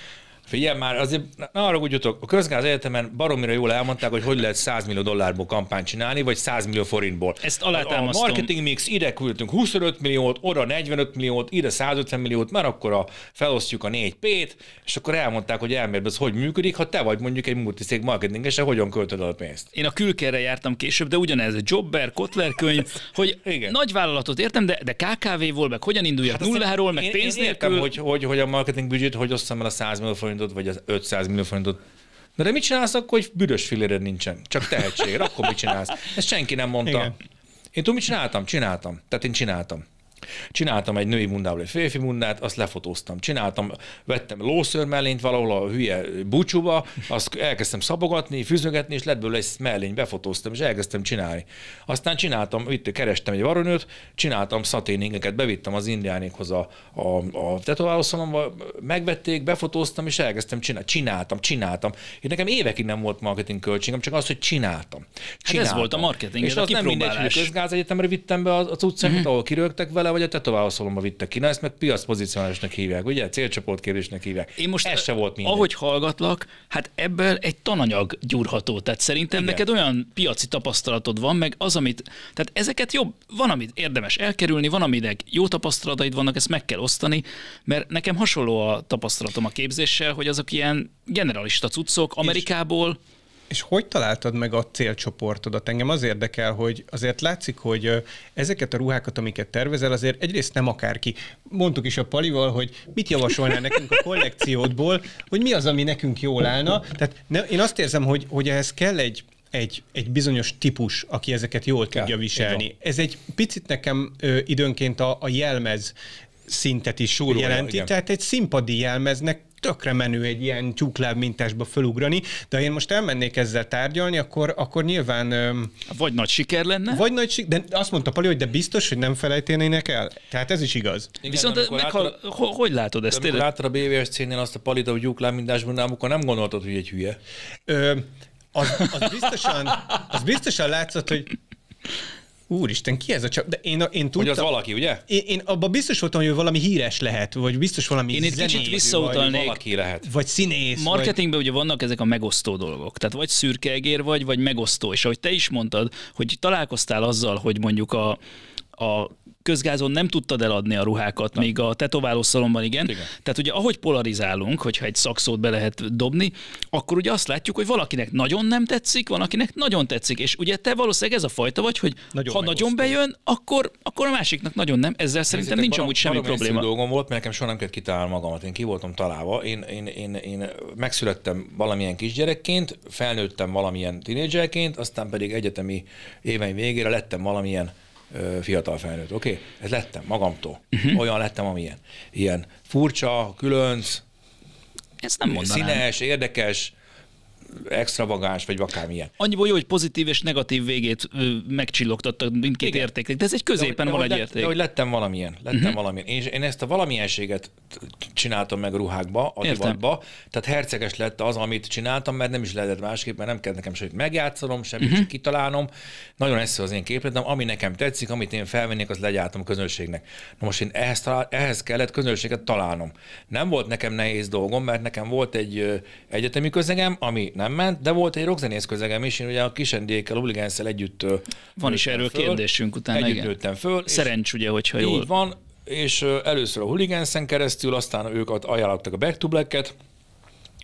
Figyelj már, azért na arra úgy jutok, a közgáz egyetemen baromira jól elmondták, hogy hogy lehet 100 millió dollárból kampányt csinálni, vagy 100 millió forintból. Ezt alátámasztom. A marketing mix, ide küldtünk 25 milliót, oda 45 milliót, ide 150 milliót, már akkor a, felosztjuk a 4P-t, és akkor elmondták, hogy elméletben ez hogy működik, ha te vagy mondjuk egy multiszék marketinges, hogyan költöd a pénzt. Én a külkerre jártam később, de ugyanez, a Jobber, Kotler könyv, hogy Igen. nagy vállalatot értem, de, de KKV-ból, meg hogyan induljak hát nulláról, meg én, pénz én értem, nélkül. hogy, hogy, hogy a marketing büdzsét hogy osztam el a 100 millió forint forintot, vagy az 500 millió forintot. Na de mit csinálsz akkor, hogy büdös filéred nincsen? Csak tehetség, akkor mit csinálsz? Ezt senki nem mondta. Igen. Én tudom, mit csináltam? Csináltam. Tehát én csináltam. Csináltam egy női mundából egy férfi mundát, azt lefotóztam. Csináltam, vettem mellényt valahol a hülye bucsúba, azt elkezdtem szabogatni, fűzögetni, és lett egy mellény, befotóztam, és elkezdtem csinálni. Aztán csináltam, itt kerestem egy varonőt, csináltam szaténingeket, bevittem az indiánékhoz a, a, a tetoválószalomba, megvették, befotóztam, és elkezdtem csinálni. Csináltam, csináltam. Én nekem évekig nem volt marketing költségem, csak az, hogy csináltam. csináltam. Hát ez volt a marketing, és az nem mindegy, hogy közgáz egyetemre vittem be az, az utcát, mm-hmm. ahol kirögtek vele, például, vagy a tetoválószalomba vitte ki, na ezt meg piacpozicionálásnak hívják, ugye? Célcsoport kérdésnek hívják. Én most ez se volt minden. Ahogy hallgatlak, hát ebből egy tananyag gyúrható. Tehát szerintem Igen. neked olyan piaci tapasztalatod van, meg az, amit. Tehát ezeket jobb, van, amit érdemes elkerülni, van, aminek jó tapasztalataid vannak, ezt meg kell osztani, mert nekem hasonló a tapasztalatom a képzéssel, hogy azok ilyen generalista cuccok Amerikából. És és hogy találtad meg a célcsoportodat? Engem az érdekel, hogy azért látszik, hogy ezeket a ruhákat, amiket tervezel, azért egyrészt nem akárki. Mondtuk is a Palival, hogy mit javasolnál nekünk a kollekciódból, hogy mi az, ami nekünk jól állna. Tehát ne, én azt érzem, hogy, hogy ehhez kell egy, egy, egy bizonyos típus, aki ezeket jól kell, tudja viselni. Ez egy picit nekem ö, időnként a, a jelmez szintet is Súró, jelenti, igen. tehát egy színpadi jelmeznek tökre menő egy ilyen tyúkláb mintásba fölugrani, de ha én most elmennék ezzel tárgyalni, akkor, akkor nyilván... Vagy nagy siker lenne? Vagy nagy siker, de azt mondta Pali, hogy de biztos, hogy nem felejténének el. Tehát ez is igaz. Igen, Viszont meg átra... Ho- hogy látod ezt Amikor látod a BVS cénél azt a Palit a tyúkláb mintásban, amikor nem gondoltad, hogy egy hülye. Ö, az, az, biztosan, az biztosan látszott, hogy Úristen, ki ez a csap? De én, én tudtam. Hogy az valaki, ugye? Én, én abban biztos voltam, hogy valami híres lehet, vagy biztos valami Én itt kicsit visszautalnék. Valaki lehet. Vagy színész. Marketingben vagy... ugye vannak ezek a megosztó dolgok. Tehát vagy szürkeegér vagy, vagy megosztó. És ahogy te is mondtad, hogy találkoztál azzal, hogy mondjuk a, a közgázon nem tudtad eladni a ruhákat, nem. még a tetováló szalomban igen. igen. Tehát ugye ahogy polarizálunk, hogyha egy szakszót be lehet dobni, akkor ugye azt látjuk, hogy valakinek nagyon nem tetszik, van akinek nagyon tetszik. És ugye te valószínűleg ez a fajta vagy, hogy nagyon ha megosztó. nagyon bejön, akkor, akkor a másiknak nagyon nem. Ezzel szerintem Nézzétek, nincs amúgy semmi probléma. dolgom volt, mert nekem soha nem kellett kitalálni magamat. Én ki voltam találva. Én, én, én, én megszülettem valamilyen kisgyerekként, felnőttem valamilyen tinédzserként, aztán pedig egyetemi éveim végére lettem valamilyen fiatal felnőtt. Oké? Okay? Ez lettem magamtól. Uh-huh. Olyan lettem, amilyen. Ilyen furcsa, különc, ez nem mondanám. Színes, érdekes, extravagáns, vagy akármilyen. Annyiból jó, hogy pozitív és negatív végét megcsillogtattak mindkét Igen. értéknek, de ez egy középen de, van de, egy érték. De hogy lettem valamilyen, lettem uh-huh. valamilyen. Én, én ezt a valamilyenséget csináltam meg ruhákba, a divatba, tehát herceges lett az, amit csináltam, mert nem is lehetett másképp, mert nem kell nekem semmit megjátszolom, semmit uh-huh. Mhm. csak kitalálnom. Nagyon ez az én képletem, ami nekem tetszik, amit én felvennék, az legyártom a közönségnek. Na most én ehhez, talál, ehhez kellett közönséget találnom. Nem volt nekem nehéz dolgom, mert nekem volt egy egyetemi közegem, ami nem ment, de volt egy rockzenész közegem is, én ugye a kisendékkel, Obligánszal együtt Van is erről föl, kérdésünk utána, együtt nőttem föl. Szerencs ugye, hogyha jól. Így van, és először a hooligans keresztül, aztán ők ajánlottak a Back to Black-et,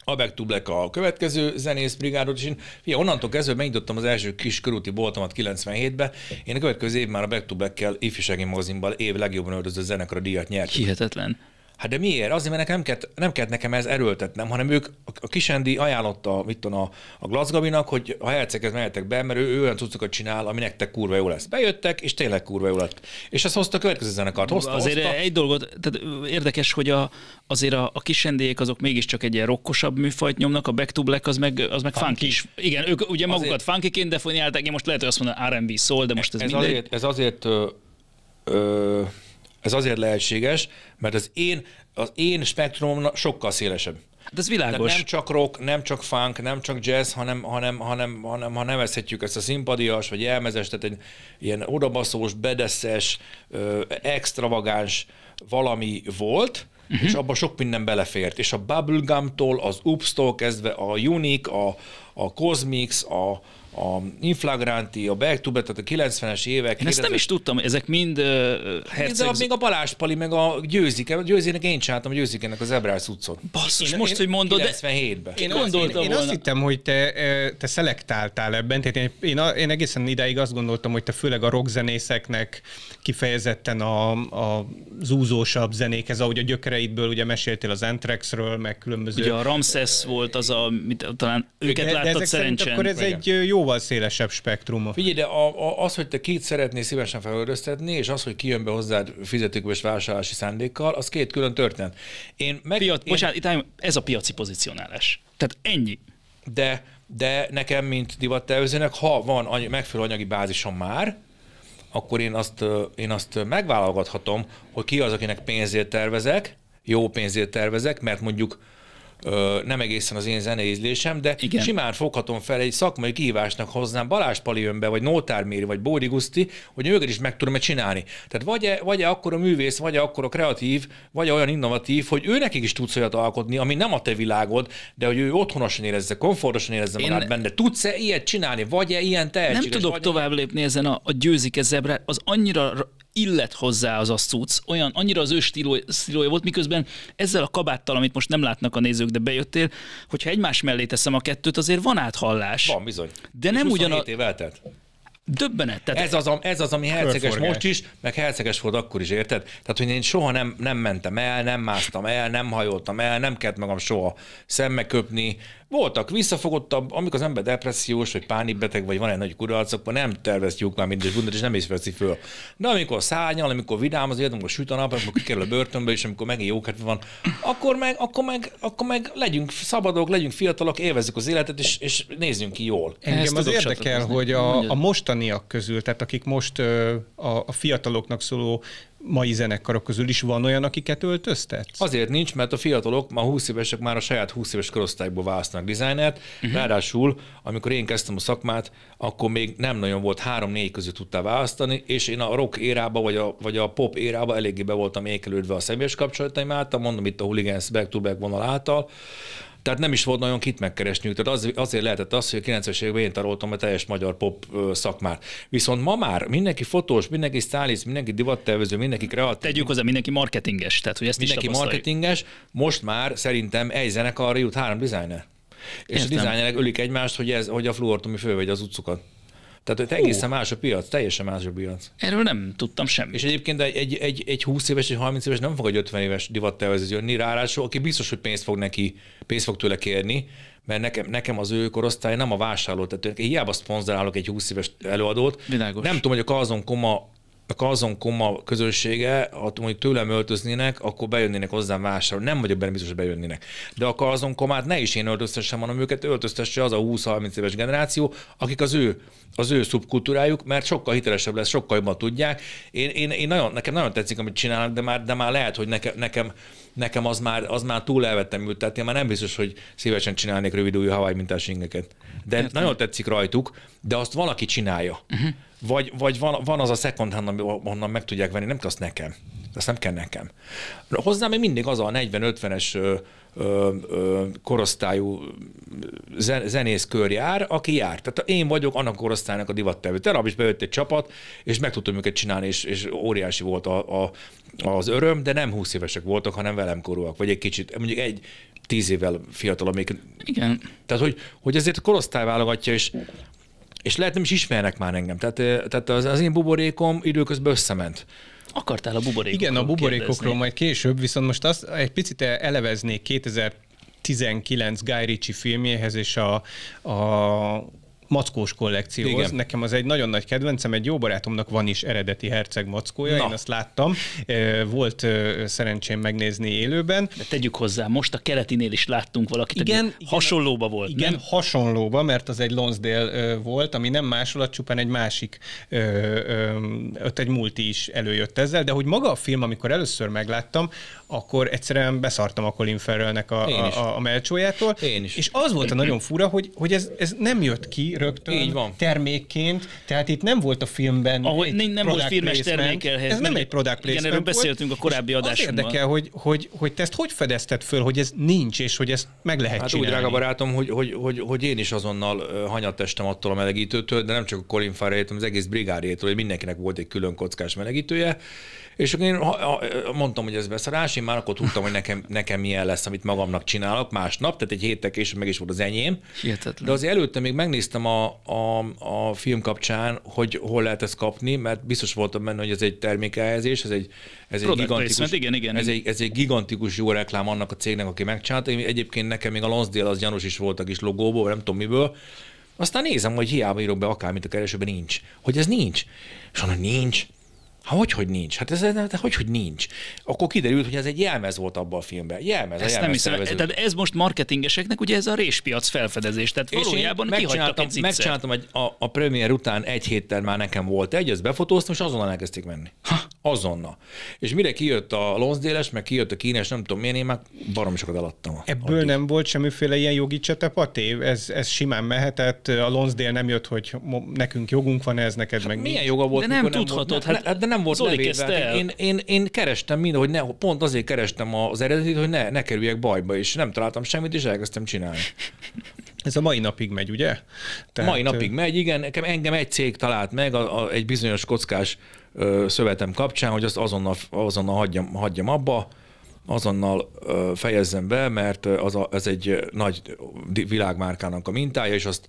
a Back to Black a következő zenész és én fia, onnantól kezdve megnyitottam az első kis körúti boltomat 97-ben, én a következő év már a Back to Black-kel ifjúsági mozinban év legjobban öltöző zenekar díjat nyert. Hihetetlen. Hát de miért? Azért, mert nekem nem kellett, nem kellett nekem ez erőltetnem, hanem ők, a Kisendi ajánlotta, mit tudom, a, a Glasgabinak, hogy ha elcekhez mehetek be, mert ő, ő olyan cuccokat csinál, ami nektek kurva jó lesz. Bejöttek, és tényleg kurva jó lett. És azt hozta a következő zenekart. Hozta, azért hozta. egy dolgot, tehát érdekes, hogy a, azért a, a Kisendék azok mégiscsak egy ilyen rokkosabb műfajt nyomnak, a Back to Black az meg, az meg funky. funky. Is. Igen, ők ugye magukat azért... funkiként definálták, én most lehet, hogy azt mondom, R&B szól, de most ez, ez mindegy. Azért, ez azért ö, ö, ez azért lehetséges, mert az én, az én spektrumom sokkal szélesebb. De hát ez világos. Tehát nem csak rock, nem csak funk, nem csak jazz, hanem, hanem, hanem, hanem ha nevezhetjük ezt a szimpadias, vagy elmezes, tehát egy ilyen odabaszós, bedeszes, ö, extravagáns valami volt, uh-huh. és abban sok minden belefért. És a bubblegum az ups tól kezdve a Unique, a, a Cosmix, a, a Inflagranti, a Back to Back, tehát a 90-es évek. Én ezt nem is tudtam, ezek mind uh, herceg... még a Balázs Pali, meg a Győzike, a Győzének én csináltam a Győzikenek az Ebrász utcon. Basszus, én, most, én, hogy mondod, 97-ben. Én, gondoltam én, én azt hittem, hogy te, te szelektáltál ebben, tehát én, én, én egészen ideig azt gondoltam, hogy te főleg a rockzenészeknek kifejezetten a, a zúzósabb zenékhez, ahogy a gyökereidből ugye meséltél az Antrexről, meg különböző... Ugye a Ramses volt az a, mit, talán őket de, láttad de ezek szerencsén. Akkor ez egy jó jóval szélesebb spektrum. Figyelj, de a, a, az, hogy te két szeretnél szívesen felöröztetni, és az, hogy kijön be hozzád fizetőkös vásárlási szándékkal, az két külön történet. Én meg... Piac, én... Bocsánat, itt ez a piaci pozicionálás. Tehát ennyi. De, de nekem, mint divattervezőnek, ha van any- megfelelő anyagi bázisom már, akkor én azt, én azt megvállalgathatom, hogy ki az, akinek pénzért tervezek, jó pénzért tervezek, mert mondjuk nem egészen az én zeneízlésem, de Igen. simán foghatom fel egy szakmai kihívásnak hoznám Balázs Pali önbe, vagy Nótár Méri, vagy Bódi Guszti, hogy őket is meg tudom-e csinálni. Tehát vagy, -e, vagy -e akkor a művész, vagy -e akkor a kreatív, vagy -e olyan innovatív, hogy ő nekik is tudsz olyat alkotni, ami nem a te világod, de hogy ő otthonosan érezze, komfortosan érezze én... benne. Tudsz-e ilyet csinálni? Vagy-e ilyen tehetséges? Nem tudok tovább lépni ezen a, a győzik zebrát. Az annyira illet hozzá az a cucc, olyan, annyira az ő stílója, volt, miközben ezzel a kabáttal, amit most nem látnak a nézők, de bejöttél, hogyha egymás mellé teszem a kettőt, azért van áthallás. Van, bizony. De nem ugyanaz. év Döbbenet. Tehát ez, az, ez az, ami herceges most is, meg herceges volt akkor is, érted? Tehát, hogy én soha nem, nem mentem el, nem másztam el, nem hajoltam el, nem kellett magam soha szemmeköpni, köpni, voltak visszafogottabb, amikor az ember depressziós, vagy pánikbeteg, vagy van egy nagy kudarc, akkor nem terveztjük már mindent, és nem is veszi föl. De amikor szárnyal, amikor vidám az életünk, amikor süt a nap, amikor kikerül a börtönbe, és amikor megint jókedv van, akkor meg, akkor meg, akkor meg legyünk szabadok, legyünk fiatalok, élvezzük az életet, és, és nézzünk ki jól. Engem az érdekel, hogy a, a mostaniak közül, tehát akik most a, a fiataloknak szóló mai zenekarok közül is van olyan, akiket öltöztet? Azért nincs, mert a fiatalok, ma 20 évesek már a saját 20 éves korosztályból választanak dizájnert. Uh-huh. Ráadásul, amikor én kezdtem a szakmát, akkor még nem nagyon volt, három-négy között tudtál választani, és én a rock érába, vagy a, vagy a pop érába eléggé be voltam ékelődve a személyes kapcsolataim által, mondom itt a Hooligans Back to Back vonal által, tehát nem is volt nagyon kit megkeresni. Tehát az, azért lehetett az, hogy a 90-es években én taroltam a teljes magyar pop szakmát. Viszont ma már mindenki fotós, mindenki stylist, mindenki divattervező, mindenki kreatív. Tegyük hozzá, mindenki marketinges. Tehát, hogy ezt mindenki is marketinges. Most már szerintem egy zenekarra jut három designer. És Értem. a dizájnerek ölik egymást, hogy, ez, hogy a fluortomi fővegy az utcukat. Tehát egy egészen más a piac, teljesen más a piac. Erről nem tudtam semmit. És egyébként egy, egy, egy, egy 20 éves, egy 30 éves nem fog egy 50 éves divattervezőt jönni, ráadásul aki biztos, hogy pénzt fog neki, pénzt fog tőle kérni, mert nekem, nekem az ő korosztály nem a vásárló, tehát hiába szponzorálok egy 20 éves előadót, Világos. nem tudom, hogy a Kalzon Koma a Calzon Koma közössége, ha mondjuk tőlem öltöznének, akkor bejönnének hozzám vásárolni. Nem vagyok benne biztos, hogy bejönnének. De a Calzon Komát ne is én öltöztessem, hanem őket öltöztesse az a 20-30 éves generáció, akik az ő, az ő szubkultúrájuk, mert sokkal hitelesebb lesz, sokkal jobban tudják. Én, én, én nagyon, nekem nagyon tetszik, amit csinálnak, de már, de már lehet, hogy nekem, nekem nekem az már, az már túl elvettem ült, tehát én már nem biztos, hogy szívesen csinálnék rövid újú Hawaii mintás ingeket. De Értem. nagyon tetszik rajtuk, de azt valaki csinálja. Uh-huh vagy, vagy van, van az a second hand, onnan meg tudják venni, nem kell azt nekem. Ezt nem kell nekem. Hozzám még mindig az a 40-50-es korosztályú zenész kör jár, aki jár. Tehát én vagyok annak a korosztálynak a divattevő. Terab is bejött egy csapat, és meg tudtam őket csinálni, és, és óriási volt a, a, az öröm, de nem 20 évesek voltak, hanem velem korúak, vagy egy kicsit, mondjuk egy tíz évvel fiatalabb. Igen. Tehát, hogy, hogy ezért korosztály válogatja, és és lehet nem is ismernek már engem. Tehát, tehát az, az én buborékom időközben összement akartál a buborékokról Igen, a buborékokról kérdezni. majd később, viszont most azt egy picit eleveznék 2019 Guy Ritchie filmjéhez és a, a mackós kollekcióhoz. Igen. Nekem az egy nagyon nagy kedvencem, egy jó barátomnak van is eredeti herceg mackója, Na. én azt láttam, volt szerencsém megnézni élőben. De tegyük hozzá, most a keletinél is láttunk valakit, igen, igen hasonlóba volt, Igen, nem? hasonlóba, mert az egy Lonsdale volt, ami nem másolat, csupán egy másik, ott egy multi is előjött ezzel, de hogy maga a film, amikor először megláttam, akkor egyszerűen beszartam a Colin Farrellnek a, a, a, a melcsójától. Én is. És az volt a nagyon fura, hogy, hogy ez, ez nem jött ki rögtön Így van. termékként, tehát itt nem volt a filmben Ahogy egy nem volt filmes termékelhez. Ez nem egy product placement Igen, erről beszéltünk a korábbi adásunkban. érdekel, hogy, hogy, hogy te ezt hogy fedezted föl, hogy ez nincs, és hogy ezt meg lehet hát csinálni. úgy, drága barátom, hogy, hogy, hogy, hogy én is azonnal hanyattestem attól a melegítőtől, de nem csak a Colin Farrell, az egész brigádétől, hogy mindenkinek volt egy külön kockás melegítője, és akkor én mondtam, hogy ez beszarás, én már akkor tudtam, hogy nekem, nekem milyen lesz, amit magamnak csinálok másnap, tehát egy héttel később meg is volt az enyém. Hihetetlen. De az előtte még megnéztem a, a, a film kapcsán, hogy hol lehet ezt kapni, mert biztos voltam benne, hogy ez egy termékelhelyezés, ez egy, ez egy gigantikus, igen, igen, ez, egy, ez egy gigantikus jó reklám annak a cégnek, aki megcsinálta. Egyébként nekem még a Lonsdale az gyanús is voltak is logóból, nem tudom miből. Aztán nézem, hogy hiába írok be akármit a keresőben, nincs. Hogy ez nincs. És mondom, nincs. Ha hogy, hogy nincs? Hát ez de hogy, hogy nincs? Akkor kiderült, hogy ez egy jelmez volt abban a filmben. Jelmez, Ez nem hiszem. Tehát ez most marketingeseknek ugye ez a réspiac felfedezés. Tehát és valójában megcsináltam, egy megcsináltam egy, a, a premier után egy héttel már nekem volt egy, ezt befotóztam, és azonnal elkezdték menni. Ha. Azonnal. És mire kijött a lonzdéles, meg kijött a kínes, nem tudom én, én már barom sokat eladtam. Ebből addig. nem volt semmiféle ilyen jogi csetepaté? Ez, ez simán mehetett, a lonzdél nem jött, hogy nekünk jogunk van ez, neked hát meg Milyen mi? joga volt? De nem tudhatod. Nem, hát, ne, de nem volt Zoli kezdte hát Én, én, én, kerestem mind, hogy ne, pont azért kerestem az eredetit, hogy ne, ne kerüljek bajba, és nem találtam semmit, és elkezdtem csinálni. Ez a mai napig megy, ugye? Tehát... Mai napig megy, igen. Engem egy cég talált meg, a, a, egy bizonyos kockás szövetem kapcsán, hogy azt azonnal, azonnal hagyjam, hagyjam abba, azonnal fejezzem be, mert az a, ez egy nagy világmárkának a mintája, és azt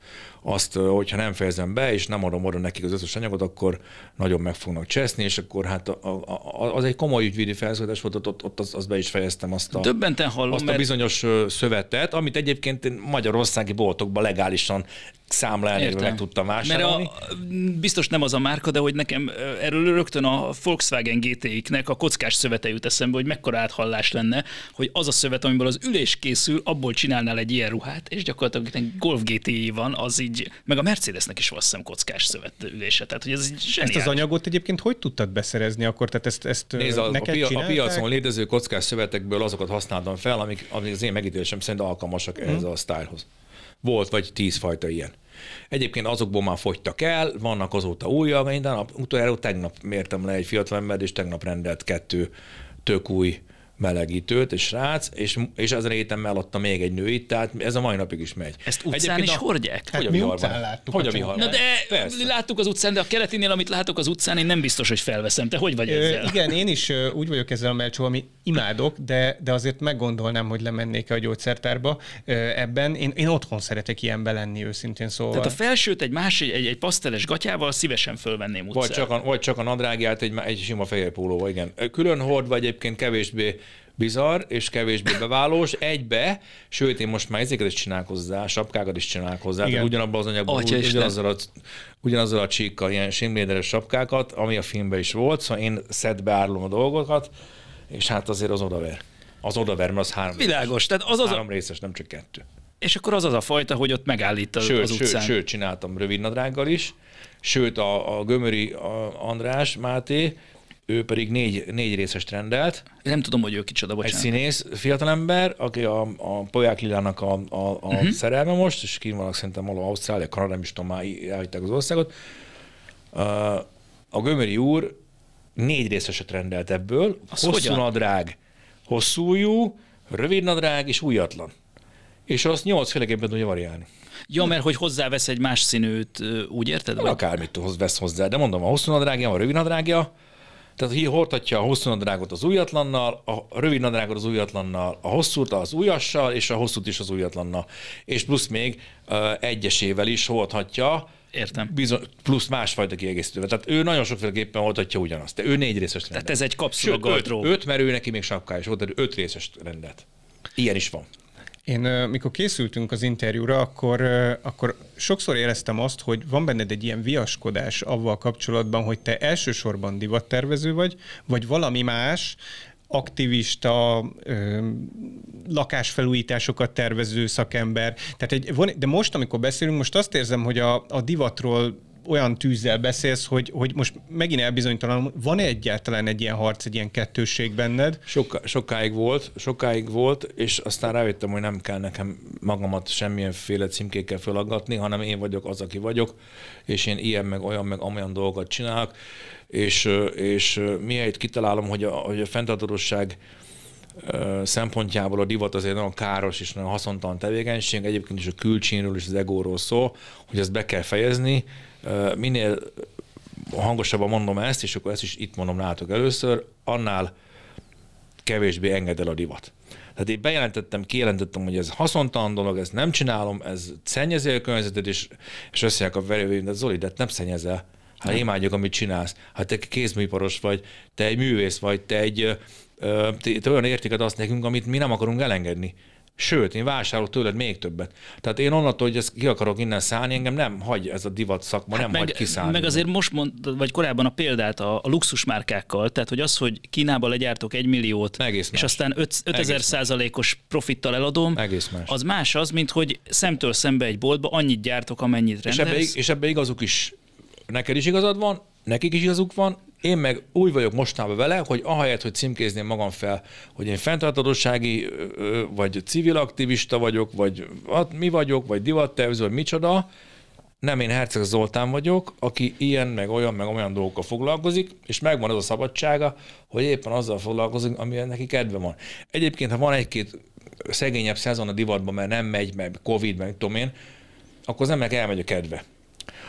azt, hogyha nem fejezem be, és nem adom oda nekik az összes anyagot, akkor nagyon meg fognak cseszni, és akkor hát a, a, az egy komoly ügyvédi felszólítás volt, ott, ott, ott azt az be is fejeztem azt a, Döbbenten hallom, azt a bizonyos szövetet, amit egyébként magyarországi boltokban legálisan számlálni, meg tudtam vásárolni. Mert a, biztos nem az a márka, de hogy nekem erről rögtön a Volkswagen gt nek a kockás szövete jut eszembe, hogy mekkora áthallás lenne, hogy az a szövet, amiből az ülés készül, abból csinálnál egy ilyen ruhát, és gyakorlatilag egy golf GTI van, az így egy, meg a Mercedesnek is vasszem kockás szövet ülése, tehát hogy ez Ezt az anyagot egyébként hogy tudtad beszerezni akkor? Tehát ezt, ezt Nézd, a, neked a, pia, a piacon létező kockás szövetekből azokat használtam fel, amik, amik az én megítélésem szerint alkalmasak hmm. ez mhm. a sztárhoz. Volt vagy tíz fajta ilyen. Egyébként azokból már fogytak el, vannak azóta újak, én utoljára tegnap mértem le egy embert, és tegnap rendelt kettő tök új melegítőt, és srác, és, és ezen a héten eladta még egy nőit, tehát ez a mai napig is megy. Ezt utcán Egyébként is a, hordják? Hát hogy a hát mi utcán láttuk. Hogy a mi Na de Persze. láttuk az utcán, de a keletinél, amit látok az utcán, én nem biztos, hogy felveszem. Te hogy vagy ezzel? Ö, igen, én is úgy vagyok ezzel a melcsó, ami imádok, de, de azért meggondolnám, hogy lemennék a gyógyszertárba ebben. Én, én otthon szeretek ilyen lenni, őszintén szóval. Tehát a felsőt egy más, egy, egy, egy paszteles gatyával szívesen fölvenném utcán. Vagy csak a, vagy csak a nadrágját egy, egy sima fehér pólóval, igen. Külön hord, vagy egyébként kevésbé bizarr és kevésbé beválós egybe, sőt, én most már ezeket is csinálok hozzá, sapkákat is csinálok hozzá, Igen. ugyanabban az anyagban, ugy, ugyanazzal, a, ugyanazzal a csíkkal, ilyen simléderes sapkákat, ami a filmben is volt, szóval én szedbe árulom a dolgokat, és hát azért az odaver. Az odaver, mert az három Világos, részes. tehát az az Három a... részes, nem csak kettő. És akkor az az a fajta, hogy ott megállít az, sőt, utcán. Sőt, sőt, csináltam rövidnadrággal is, sőt a, a Gömöri a András Máté ő pedig négy, négy részes rendelt. Nem tudom, hogy ő kicsoda, bocsánat. Egy színész, fiatalember, aki a, a Polyák Lilának a, a, a uh-huh. szerelme most, és kint vannak szerintem való Ausztrália, Kanada, nem is tudom, már elhagyták az országot. A Gömöri úr négy részeset rendelt ebből, Az hosszú hogyan? nadrág, hosszújú, rövid nadrág és újatlan. És azt féleképpen tudja variálni. Ja, mert hogy hozzávesz egy más színűt, úgy érted? Akármit hoz, vesz hozzá, de mondom, a hosszú nadrágja, a rövid nadrágja, tehát hi hordhatja a hosszú nadrágot az újatlannal, a rövid nadrágot az újatlannal, a hosszút az újassal, és a hosszút is az újatlannal. És plusz még egyesével is hordhatja, Értem. Bizony, plusz másfajta kiegészítővel. Tehát ő nagyon sokféleképpen oldhatja ugyanazt, de ő négy részes rendet. Tehát ez egy kapszula Sőt, öt, öt, mert ő neki még sapkája is volt, de öt részes rendet. Ilyen is van. Én mikor készültünk az interjúra, akkor, akkor sokszor éreztem azt, hogy van benned egy ilyen viaskodás avval kapcsolatban, hogy te elsősorban divattervező vagy, vagy valami más, aktivista, ö, lakásfelújításokat tervező szakember. Tehát egy, de most, amikor beszélünk, most azt érzem, hogy a, a divatról olyan tűzzel beszélsz, hogy, hogy most megint elbizonytalan, van-e egyáltalán egy ilyen harc, egy ilyen kettősség benned? Sok, sokáig volt, sokáig volt, és aztán rájöttem, hogy nem kell nekem magamat semmilyenféle címkékkel felaggatni, hanem én vagyok az, aki vagyok, és én ilyen, meg olyan, meg amolyan dolgokat csinálok, és, és miért kitalálom, hogy a, hogy a fenntartatosság szempontjából a divat azért nagyon káros és nagyon haszontalan tevékenység, egyébként is a külcsínről és az egóról szól, hogy ezt be kell fejezni, minél hangosabban mondom ezt, és akkor ezt is itt mondom látok először, annál kevésbé enged el a divat. Tehát én bejelentettem, kijelentettem, hogy ez haszontalan dolog, ezt nem csinálom, ez szennyezi a környezetet, és, és összeják a verővén, de Zoli, de nem szennyezel. Hát nem. imádjuk, amit csinálsz. Hát te kézműiparos vagy, te egy művész vagy, te egy te, te olyan értéket azt nekünk, amit mi nem akarunk elengedni. Sőt, én vásárolok tőled még többet. Tehát én onnantól, hogy ezt ki akarok innen szállni, engem nem hagy ez a divat szakma, hát nem meg, hagy kiszállni. Meg azért most mond, vagy korábban a példát a, a luxusmárkákkal, tehát hogy az, hogy Kínába legyártok egy milliót, Egész és más. aztán 5000 százalékos profittal eladom, Egész más. az más az, mint hogy szemtől szembe egy boltba annyit gyártok, amennyit rendelsz. És ebbe, és ebbe igazuk is, neked is igazad van, nekik is igazuk van, én meg úgy vagyok mostában vele, hogy ahelyett, hogy címkézném magam fel, hogy én fenntartatósági, vagy civil aktivista vagyok, vagy mi vagyok, vagy divattervező, vagy micsoda, nem én Herceg Zoltán vagyok, aki ilyen, meg olyan, meg olyan dolgokkal foglalkozik, és megvan az a szabadsága, hogy éppen azzal foglalkozik, ami neki kedve van. Egyébként, ha van egy-két szegényebb szezon a divatban, mert nem megy, mert Covid, meg tudom én, akkor az embernek elmegy a kedve.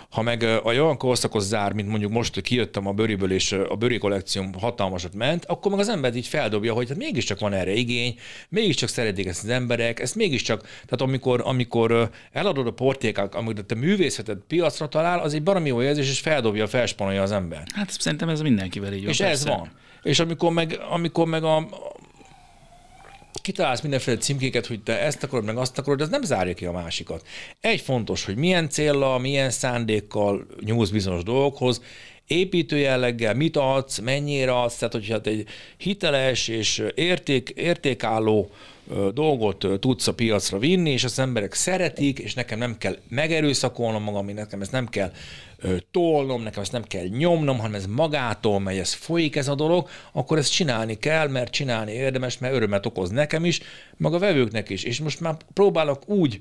Ha meg a olyan korszakhoz zár, mint mondjuk most, hogy kijöttem a bőriből, és a bőri kollekcióm hatalmasat ment, akkor meg az ember így feldobja, hogy hát mégiscsak van erre igény, mégiscsak szeretik ezt az emberek, ezt mégiscsak, tehát amikor, amikor eladod a portékák, amikor te művészetet piacra talál, az egy baromi jó érzés, és feldobja, felspanolja az ember. Hát szerintem ez mindenkivel így És persze. ez van. És amikor meg, amikor meg a, kitalálsz mindenféle címkéket, hogy te ezt akarod, meg azt akarod, de az nem zárja ki a másikat. Egy fontos, hogy milyen célla, milyen szándékkal nyúlsz bizonyos dolgokhoz, építő jelleggel mit adsz, mennyire adsz, tehát hogyha te egy hiteles és érték, értékálló dolgot tudsz a piacra vinni, és az emberek szeretik, és nekem nem kell megerőszakolnom magam, nekem ezt nem kell tolnom, nekem ezt nem kell nyomnom, hanem ez magától megy, ez folyik ez a dolog, akkor ezt csinálni kell, mert csinálni érdemes, mert örömet okoz nekem is, meg a vevőknek is. És most már próbálok úgy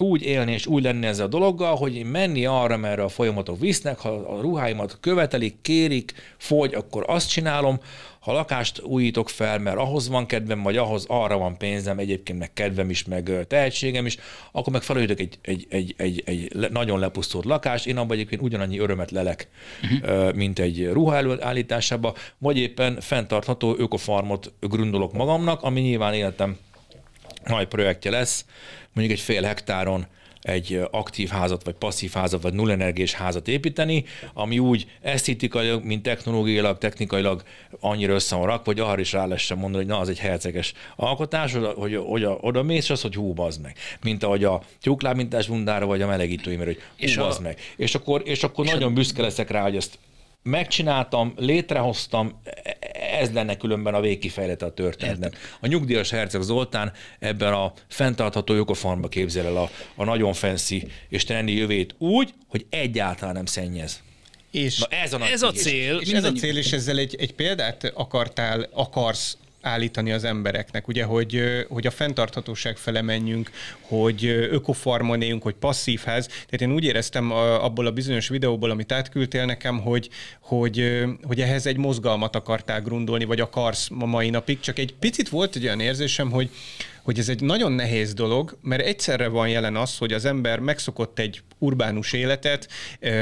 úgy élni és úgy lenni ezzel a dologgal, hogy menni arra, merre a folyamatok visznek, ha a ruháimat követelik, kérik, fogy, akkor azt csinálom, ha lakást újítok fel, mert ahhoz van kedvem, vagy ahhoz arra van pénzem, egyébként meg kedvem is, meg tehetségem is, akkor meg egy, egy, egy, egy, egy, egy nagyon lepusztult lakást, én abban egyébként ugyanannyi örömet lelek, uh-huh. mint egy ruha előállításába, vagy éppen fenntartható ökofarmot gründolok magamnak, ami nyilván életem nagy projektje lesz, mondjuk egy fél hektáron egy aktív házat, vagy passzív házat, vagy nullenergés házat építeni, ami úgy esztétikailag, mint technológiailag, technikailag annyira össze van rakva, hogy arra is rá lehessen mondani, hogy na, az egy herceges alkotás, hogy, hogy, hogy oda mész, és az, hogy hú, bazd meg. Mint ahogy a tyúklábintás bundára, vagy a melegítőimre, hogy hú, és bazd a... meg. És akkor, és akkor és nagyon a... büszke leszek rá, hogy ezt megcsináltam, létrehoztam, ez lenne különben a végkifejlete a történetnek. A nyugdíjas Herceg Zoltán ebben a fenntartható jogofarmba képzel el a, a nagyon fenszi és trendi jövét úgy, hogy egyáltalán nem szennyez. És Na ez a, ez a cél. És, és ez a cél, és ezzel egy, egy példát akartál, akarsz állítani az embereknek, ugye, hogy, hogy a fenntarthatóság fele menjünk, hogy ökofarmon éljünk, hogy ház. Tehát én úgy éreztem abból a bizonyos videóból, amit átküldtél nekem, hogy, hogy, hogy ehhez egy mozgalmat akartál grundolni, vagy akarsz ma mai napig. Csak egy picit volt egy olyan érzésem, hogy, hogy ez egy nagyon nehéz dolog, mert egyszerre van jelen az, hogy az ember megszokott egy urbánus életet,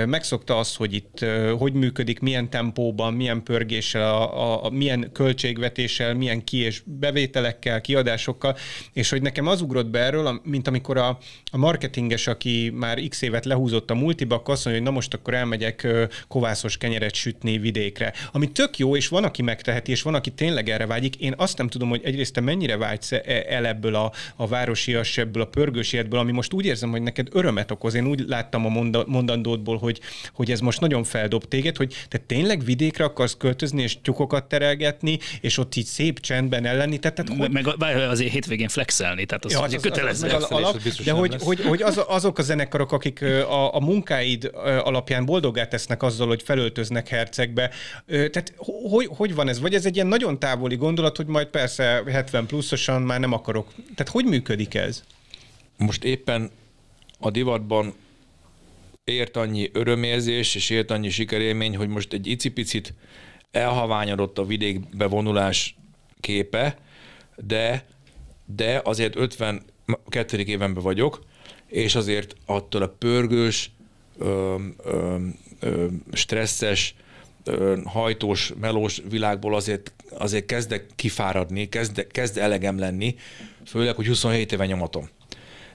megszokta az, hogy itt hogy működik, milyen tempóban, milyen pörgéssel, a, a, a, milyen költségvetéssel, milyen ki- és bevételekkel, kiadásokkal, és hogy nekem az ugrott be erről, mint amikor a, a marketinges, aki már x évet lehúzott a multiba, akkor azt mondja, hogy na most akkor elmegyek kovászos kenyeret sütni vidékre. Ami tök jó, és van, aki megteheti, és van, aki tényleg erre vágyik. Én azt nem tudom, hogy egyrészt te mennyire vágysz e-, ele ebből a, a városias, ebből a pörgős életből, ami most úgy érzem, hogy neked örömet okoz. Én úgy láttam a mondandódból, hogy, hogy ez most nagyon feldob téged, hogy te tényleg vidékre akarsz költözni, és tyukokat terelgetni, és ott így szép csendben elleni Tehát, tehát hogy... Meg azért hétvégén flexelni, tehát az, ja, az, az kötelező. Az, az, az, alap, de hogy, hogy, hogy az, azok a zenekarok, akik a, a munkáid alapján boldogá tesznek azzal, hogy felöltöznek hercegbe, tehát hogy, hogy van ez? Vagy ez egy ilyen nagyon távoli gondolat, hogy majd persze 70 pluszosan már nem akarok zenekakarok. Tehát hogy működik ez? Most éppen a divatban ért annyi örömérzés és ért annyi sikerélmény, hogy most egy icipicit elhaványodott a vidékbe vonulás képe, de, de azért 52. évenben vagyok, és azért attól a pörgős, ö, ö, ö, stresszes, hajtós, melós világból azért, azért kezdek kifáradni, kezd, kezd elegem lenni, főleg, hogy 27 éve nyomatom.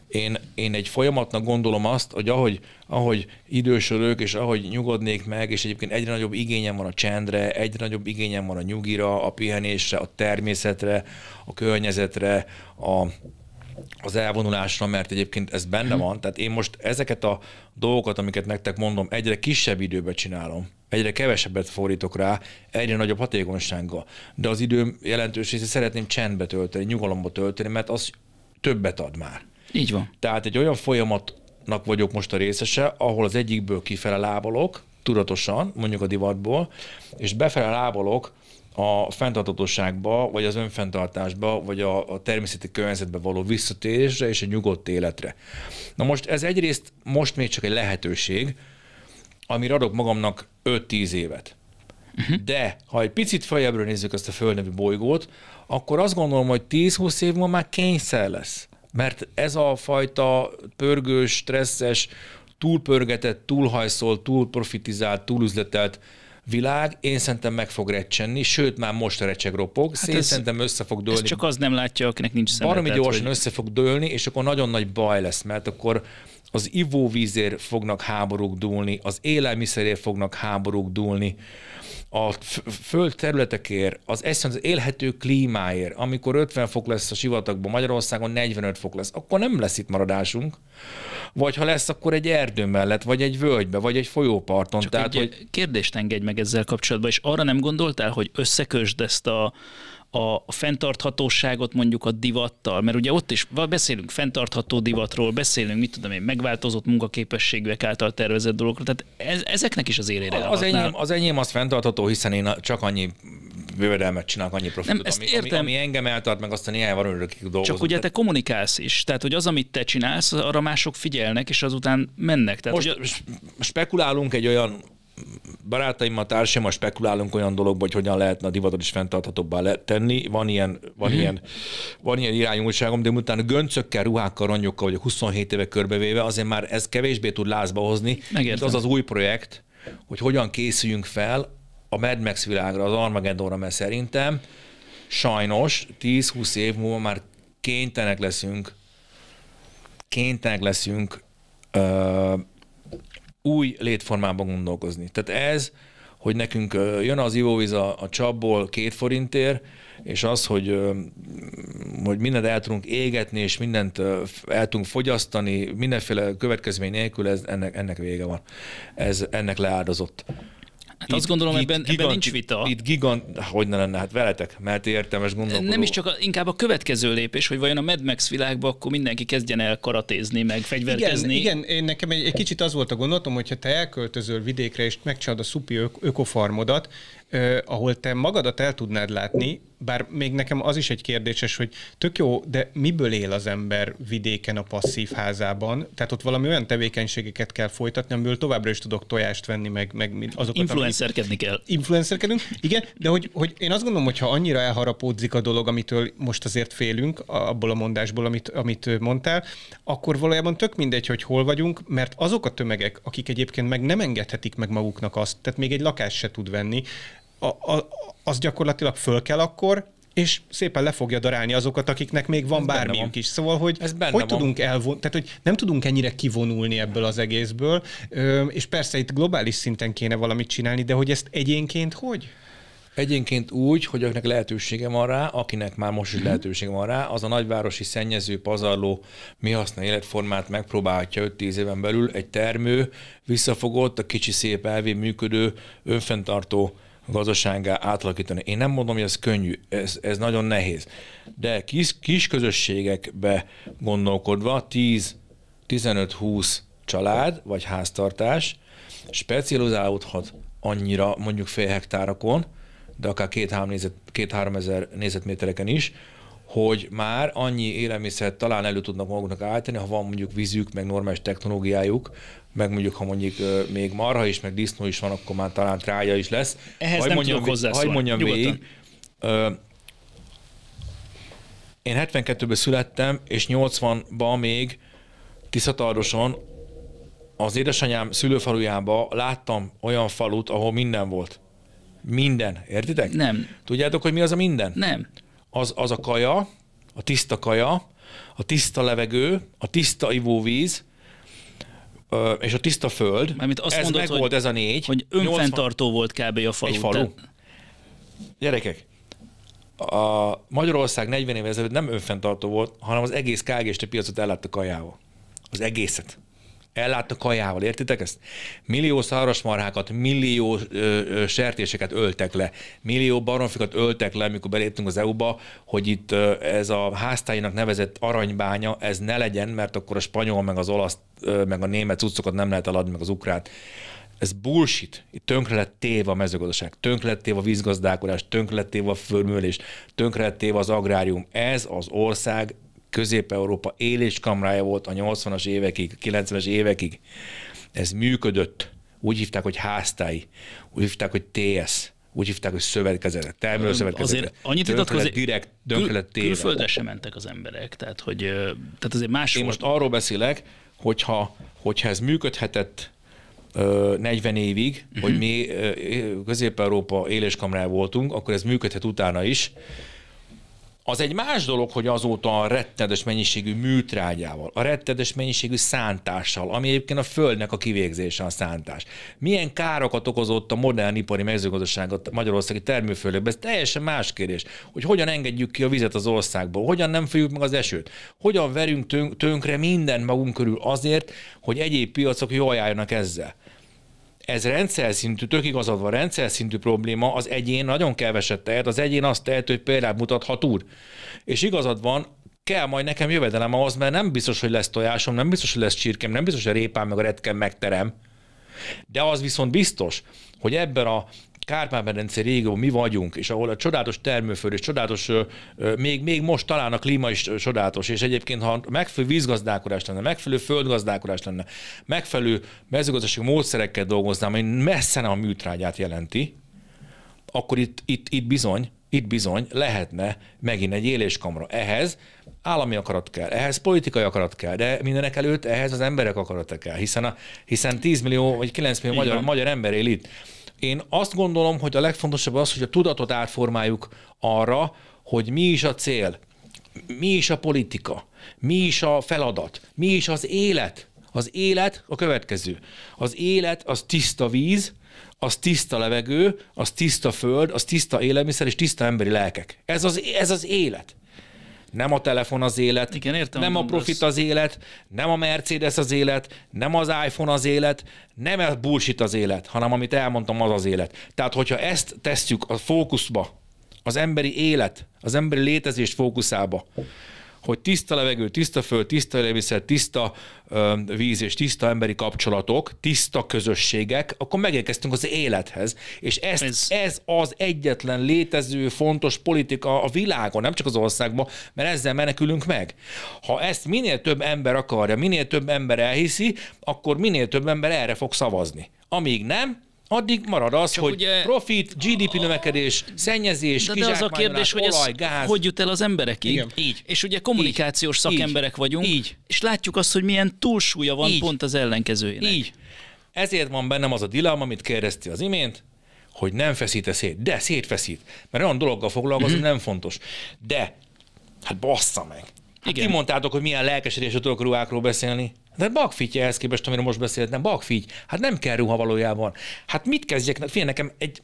Én, én egy folyamatnak gondolom azt, hogy ahogy, ahogy idősödök, és ahogy nyugodnék meg, és egyébként egyre nagyobb igényem van a csendre, egyre nagyobb igényem van a nyugira, a pihenésre, a természetre, a környezetre, a, az elvonulásra, mert egyébként ez benne mhm. van. Tehát én most ezeket a dolgokat, amiket nektek mondom, egyre kisebb időben csinálom egyre kevesebbet fordítok rá, egyre nagyobb hatékonysággal. De az időm jelentős része szeretném csendbe tölteni, nyugalomba tölteni, mert az többet ad már. Így van. Tehát egy olyan folyamatnak vagyok most a részese, ahol az egyikből kifele lábalok, tudatosan, mondjuk a divatból, és befele lábalok a fenntartatóságba, vagy az önfenntartásba, vagy a, a természeti környezetbe való visszatérésre és egy nyugodt életre. Na most ez egyrészt most még csak egy lehetőség, amire adok magamnak 5-10 évet. Uh-huh. De ha egy picit feljebbről nézzük ezt a földnevű bolygót, akkor azt gondolom, hogy 10-20 év múlva már kényszer lesz. Mert ez a fajta pörgős, stresszes, túlpörgetett, túlhajszolt, túlprofitizált, túlüzletelt világ, én szerintem meg fog recsenni, sőt, már most recseg ropog, hát ez, szerintem össze fog dőlni. Ez csak az nem látja, akinek nincs szemetet. Baromi gyorsan hogy... össze fog dőlni, és akkor nagyon nagy baj lesz, mert akkor az ivóvízért fognak háborúk dúlni, az élelmiszerért fognak háborúk dúlni, a föld területekért, az egyszerűen az élhető klímáért, amikor 50 fok lesz a sivatagban, Magyarországon 45 fok lesz, akkor nem lesz itt maradásunk. Vagy ha lesz, akkor egy erdő mellett, vagy egy völgybe, vagy egy folyóparton. Csak Tehát, egy hogy... kérdést engedj meg ezzel kapcsolatban, és arra nem gondoltál, hogy összekösd ezt a a, a fenntarthatóságot mondjuk a divattal, mert ugye ott is beszélünk fenntartható divatról, beszélünk, mit tudom én, megváltozott munkaképességűek által tervezett dolgokról, tehát ez, ezeknek is az élére az enyém, az enyém az fenntartható, hiszen én csak annyi bővedelmet csinálok, annyi profitot, Nem, ezt ami, értem. Ami, ami, engem eltart, meg azt a néhány van örülök, dolgozom. Csak ugye te kommunikálsz is, tehát hogy az, amit te csinálsz, arra mások figyelnek, és azután mennek. Tehát, Most ugye... spekulálunk egy olyan barátaimmal, társaimmal spekulálunk olyan dologban, hogy hogyan lehetne a divatot is fenntarthatóbbá tenni. Van ilyen, van hmm ilyen, van ilyen irányultságom, de miután göncökkel, ruhákkal, rongyokkal a 27 éve körbevéve, azért már ez kevésbé tud lázba hozni, Megértem. az az új projekt, hogy hogyan készüljünk fel a Mad Max világra, az Armageddonra, mert szerintem sajnos 10-20 év múlva már kénytelenek leszünk kénytelenek leszünk uh, új létformában gondolkozni. Tehát ez, hogy nekünk jön az ivóvíz a, a csapból két forintért, és az, hogy, hogy mindent el tudunk égetni, és mindent el tudunk fogyasztani, mindenféle következmény nélkül, ez, ennek, ennek vége van. Ez ennek leáldozott. Hát azt gondolom, itt ebben, gigant, ebben nincs vita. Itt gigant, hogy ne lenne, hát veletek, mert értelmes gondolkodó. Nem is csak a, inkább a következő lépés, hogy vajon a Mad Max világba akkor mindenki kezdjen el karatézni, meg fegyverkezni. Igen, igen én nekem egy, egy kicsit az volt a gondolatom, hogyha te elköltözöl vidékre és megcsinálod a szupi ök, ökofarmodat, ahol te magadat el tudnád látni, bár még nekem az is egy kérdéses, hogy tök jó, de miből él az ember vidéken a passzív házában? Tehát ott valami olyan tevékenységeket kell folytatni, amiből továbbra is tudok tojást venni, meg, meg azokat. Influencerkedni amik... kell. Influencerkedünk, igen, de hogy, hogy én azt gondolom, hogy ha annyira elharapódzik a dolog, amitől most azért félünk, abból a mondásból, amit, amit mondtál, akkor valójában tök mindegy, hogy hol vagyunk, mert azok a tömegek, akik egyébként meg nem engedhetik meg maguknak azt, tehát még egy lakást se tud venni, a, a, az gyakorlatilag föl kell akkor, és szépen le fogja darálni azokat, akiknek még van Ez is. Szóval, hogy Ez hogy van. tudunk elvon, tehát hogy nem tudunk ennyire kivonulni ebből az egészből, és persze itt globális szinten kéne valamit csinálni, de hogy ezt egyénként hogy? Egyénként úgy, hogy akinek lehetősége van rá, akinek már most is mhm. lehetősége van rá, az a nagyvárosi szennyező, pazarló, mi használ életformát megpróbálhatja 5-10 éven belül egy termő, visszafogott, a kicsi szép elvé működő, önfenntartó gazdaságá átalakítani. Én nem mondom, hogy ez könnyű, ez, ez nagyon nehéz. De kis, kis közösségekbe gondolkodva 10, 15-20 család vagy háztartás specializálódhat annyira mondjuk fél hektárakon, de akár két-három nézet, két ezer nézetmétereken is, hogy már annyi élelmiszert talán elő tudnak maguknak állítani, ha van mondjuk vízük, meg normális technológiájuk, meg mondjuk, ha mondjuk még marha is, meg disznó is van, akkor már talán trája is lesz. Ehhez haj nem mondjam, tudok hozzászólni. Haj mondjam Nyugodtan. végig, ö, én 72-ben születtem, és 80-ban még Tiszatardoson az édesanyám szülőfalujába láttam olyan falut, ahol minden volt. Minden. Értitek? Nem. Tudjátok, hogy mi az a minden? Nem az, az a kaja, a tiszta kaja, a tiszta levegő, a tiszta ivóvíz, és a tiszta föld. Mert azt ez mondod, meg hogy, volt ez a négy. Hogy önfenntartó 80... volt kb. a falu. Egy falu. Te... Gyerekek, a Magyarország 40 évvel ezelőtt nem önfenntartó volt, hanem az egész KGST piacot ellátta kajával. Az egészet ellátta a kajával, értitek ezt? Millió szárasmarhákat, millió ö, ö, sertéseket öltek le, millió baromfikat öltek le, amikor beléptünk az EU-ba, hogy itt ö, ez a háztáinak nevezett aranybánya, ez ne legyen, mert akkor a spanyol, meg az olasz, ö, meg a német cuccokat nem lehet eladni, meg az ukrát. Ez bullshit. Itt tönkre lett téve a mezőgazdaság, tönkre lett téve a vízgazdálkodás, tönkre lett téve a fölműlés, tönkre lett téve az agrárium. Ez az ország Közép-Európa éléskamrája volt a 80-as évekig, 90-es évekig. Ez működött. Úgy hívták, hogy háztály, úgy hívták, hogy TS, úgy hívták, hogy szövetkezet, termelőszövetkezet. Azért annyit vitatkozik, direkt dönkre kül, külföldre sem mentek az emberek, tehát hogy tehát azért más Én volt. most arról beszélek, hogyha, hogyha ez működhetett 40 évig, uh-huh. hogy mhm. mi Közép-Európa éléskamrája voltunk, akkor ez működhet utána is, az egy más dolog, hogy azóta a rettenetes mennyiségű műtrágyával, a rettenetes mennyiségű szántással, ami egyébként a földnek a kivégzése a szántás. Milyen károkat okozott a modern ipari mezőgazdaság a magyarországi termőföldekben, ez teljesen más kérdés, hogy hogyan engedjük ki a vizet az országból, hogyan nem főjük meg az esőt, hogyan verünk tönkre mindent magunk körül azért, hogy egyéb piacok jól járjanak ezzel ez rendszer szintű, tök igazad van, rendszer szintű probléma, az egyén nagyon keveset tehet, az egyén azt tehet, hogy például mutathat úr. És igazad van, kell majd nekem jövedelem ahhoz, mert nem biztos, hogy lesz tojásom, nem biztos, hogy lesz csirkem, nem biztos, hogy a répám meg a retkem megterem. De az viszont biztos, hogy ebben a Kárpát-medence régió, mi vagyunk, és ahol a csodálatos termőföld, és csodálatos, még, még most talán a klíma is csodálatos, és egyébként, ha megfelelő vízgazdálkodás lenne, megfelelő földgazdálkodás lenne, megfelelő mezőgazdasági módszerekkel dolgozná, ami messze nem a műtrágyát jelenti, akkor itt, itt, itt bizony, itt bizony lehetne megint egy éléskamra. Ehhez állami akarat kell, ehhez politikai akarat kell, de mindenek előtt ehhez az emberek akarata kell, hiszen, a, hiszen 10 millió vagy 9 millió magyar, magyar ember él itt. Én azt gondolom, hogy a legfontosabb az, hogy a tudatot átformáljuk arra, hogy mi is a cél, mi is a politika, mi is a feladat, mi is az élet. Az élet a következő. Az élet az tiszta víz, az tiszta levegő, az tiszta föld, az tiszta élelmiszer és tiszta emberi lelkek. Ez az, ez az élet nem a telefon az élet, Igen, értem, nem a profit az... az élet, nem a Mercedes az élet, nem az iPhone az élet, nem a bullshit az élet, hanem amit elmondtam, az az élet. Tehát, hogyha ezt tesszük a fókuszba, az emberi élet, az emberi létezés fókuszába, hogy tiszta levegő, tiszta föld, tiszta élelmiszer, tiszta víz és tiszta emberi kapcsolatok, tiszta közösségek, akkor megérkeztünk az élethez. És ezt, ez... ez az egyetlen létező fontos politika a világon, nem csak az országban, mert ezzel menekülünk meg. Ha ezt minél több ember akarja, minél több ember elhiszi, akkor minél több ember erre fog szavazni. Amíg nem, addig marad az, Csak hogy ugye... profit, GDP növekedés, szennyezés, de, de az a kérdés, hogy olaj, gáz. hogy jut el az emberekig. Igen. Így. És ugye kommunikációs Így. szakemberek vagyunk, Így. és látjuk azt, hogy milyen túlsúlya van Így. pont az ellenkezőjének. Így. Ezért van bennem az a dilemma, amit kérdezti az imént, hogy nem feszít-e szét. De szétfeszít, mert olyan dologgal foglalkozni mm-hmm. nem fontos. De, hát bassza meg. Hát Igen. Ti mondtátok, hogy milyen lelkesedésre tudok ruhákról beszélni. De bakfitje ehhez képest, amiről most beszéltem, bakfity, hát nem kell ruha valójában. Hát mit kezdjek, fél nekem egy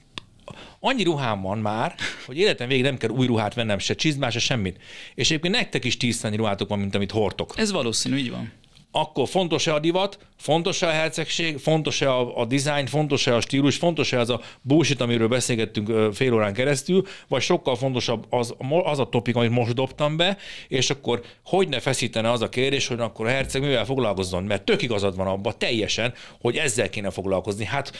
annyi ruhám van már, hogy életem végig nem kell új ruhát vennem, se csizmás, se semmit. És egyébként nektek is tíz ruhátok van, mint amit hortok. Ez valószínű, így van akkor fontos-e a divat, fontos-e a hercegség, fontos-e a, a design, fontos-e a stílus, fontos-e az a bullshit, amiről beszélgettünk fél órán keresztül, vagy sokkal fontosabb az, az a topik, amit most dobtam be, és akkor hogy ne feszítene az a kérdés, hogy akkor a herceg mivel foglalkozzon, mert tök igazad van abban teljesen, hogy ezzel kéne foglalkozni. Hát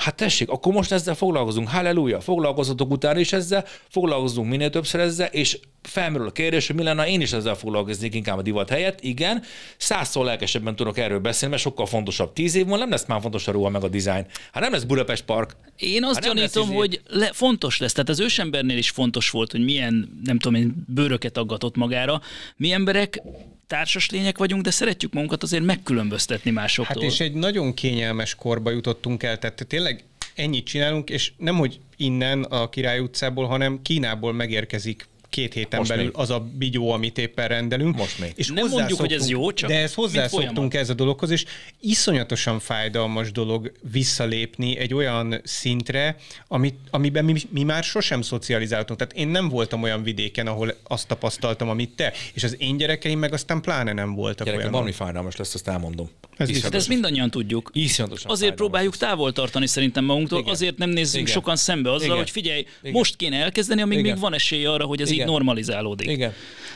Hát tessék, akkor most ezzel foglalkozunk, halleluja, foglalkozatok után is ezzel, foglalkozunk minél többször ezzel, és felmerül a kérdés, hogy mi lenne, én is ezzel foglalkoznék inkább a divat helyett. Igen, százszor lelkesebben tudok erről beszélni, mert sokkal fontosabb. Tíz év múlva nem lesz már fontos a ruha meg a design. Hát nem lesz Budapest Park. Én azt hát gyanítom, lesz, hogy le, fontos lesz. Tehát az ősembernél is fontos volt, hogy milyen, nem tudom én, bőröket aggatott magára. Mi emberek társas lények vagyunk, de szeretjük magunkat azért megkülönböztetni másoktól. Hát és egy nagyon kényelmes korba jutottunk el, tehát tényleg ennyit csinálunk, és nem, hogy innen a Király utcából, hanem Kínából megérkezik két héten Most belül még. az a bigyó, amit éppen rendelünk. Most még. És nem mondjuk, hogy ez jó, csak De ez hozzászoktunk ez a dologhoz, és iszonyatosan fájdalmas dolog visszalépni egy olyan szintre, amit, amiben mi, mi már sosem szocializáltunk. Tehát én nem voltam olyan vidéken, ahol azt tapasztaltam, amit te, és az én gyerekeim meg aztán pláne nem voltak Gyerekek, olyan. valami fájdalmas lesz, azt elmondom. Ez is, ezt mindannyian tudjuk. Iszonyatosan azért próbáljuk távol tartani szerintem magunktól, Igen. azért nem nézzünk Igen. sokan szembe azzal, Igen. hogy figyelj, Igen. most kéne elkezdeni, amíg Igen. még van esély arra, hogy ez Igen így normalizálódik. Igen.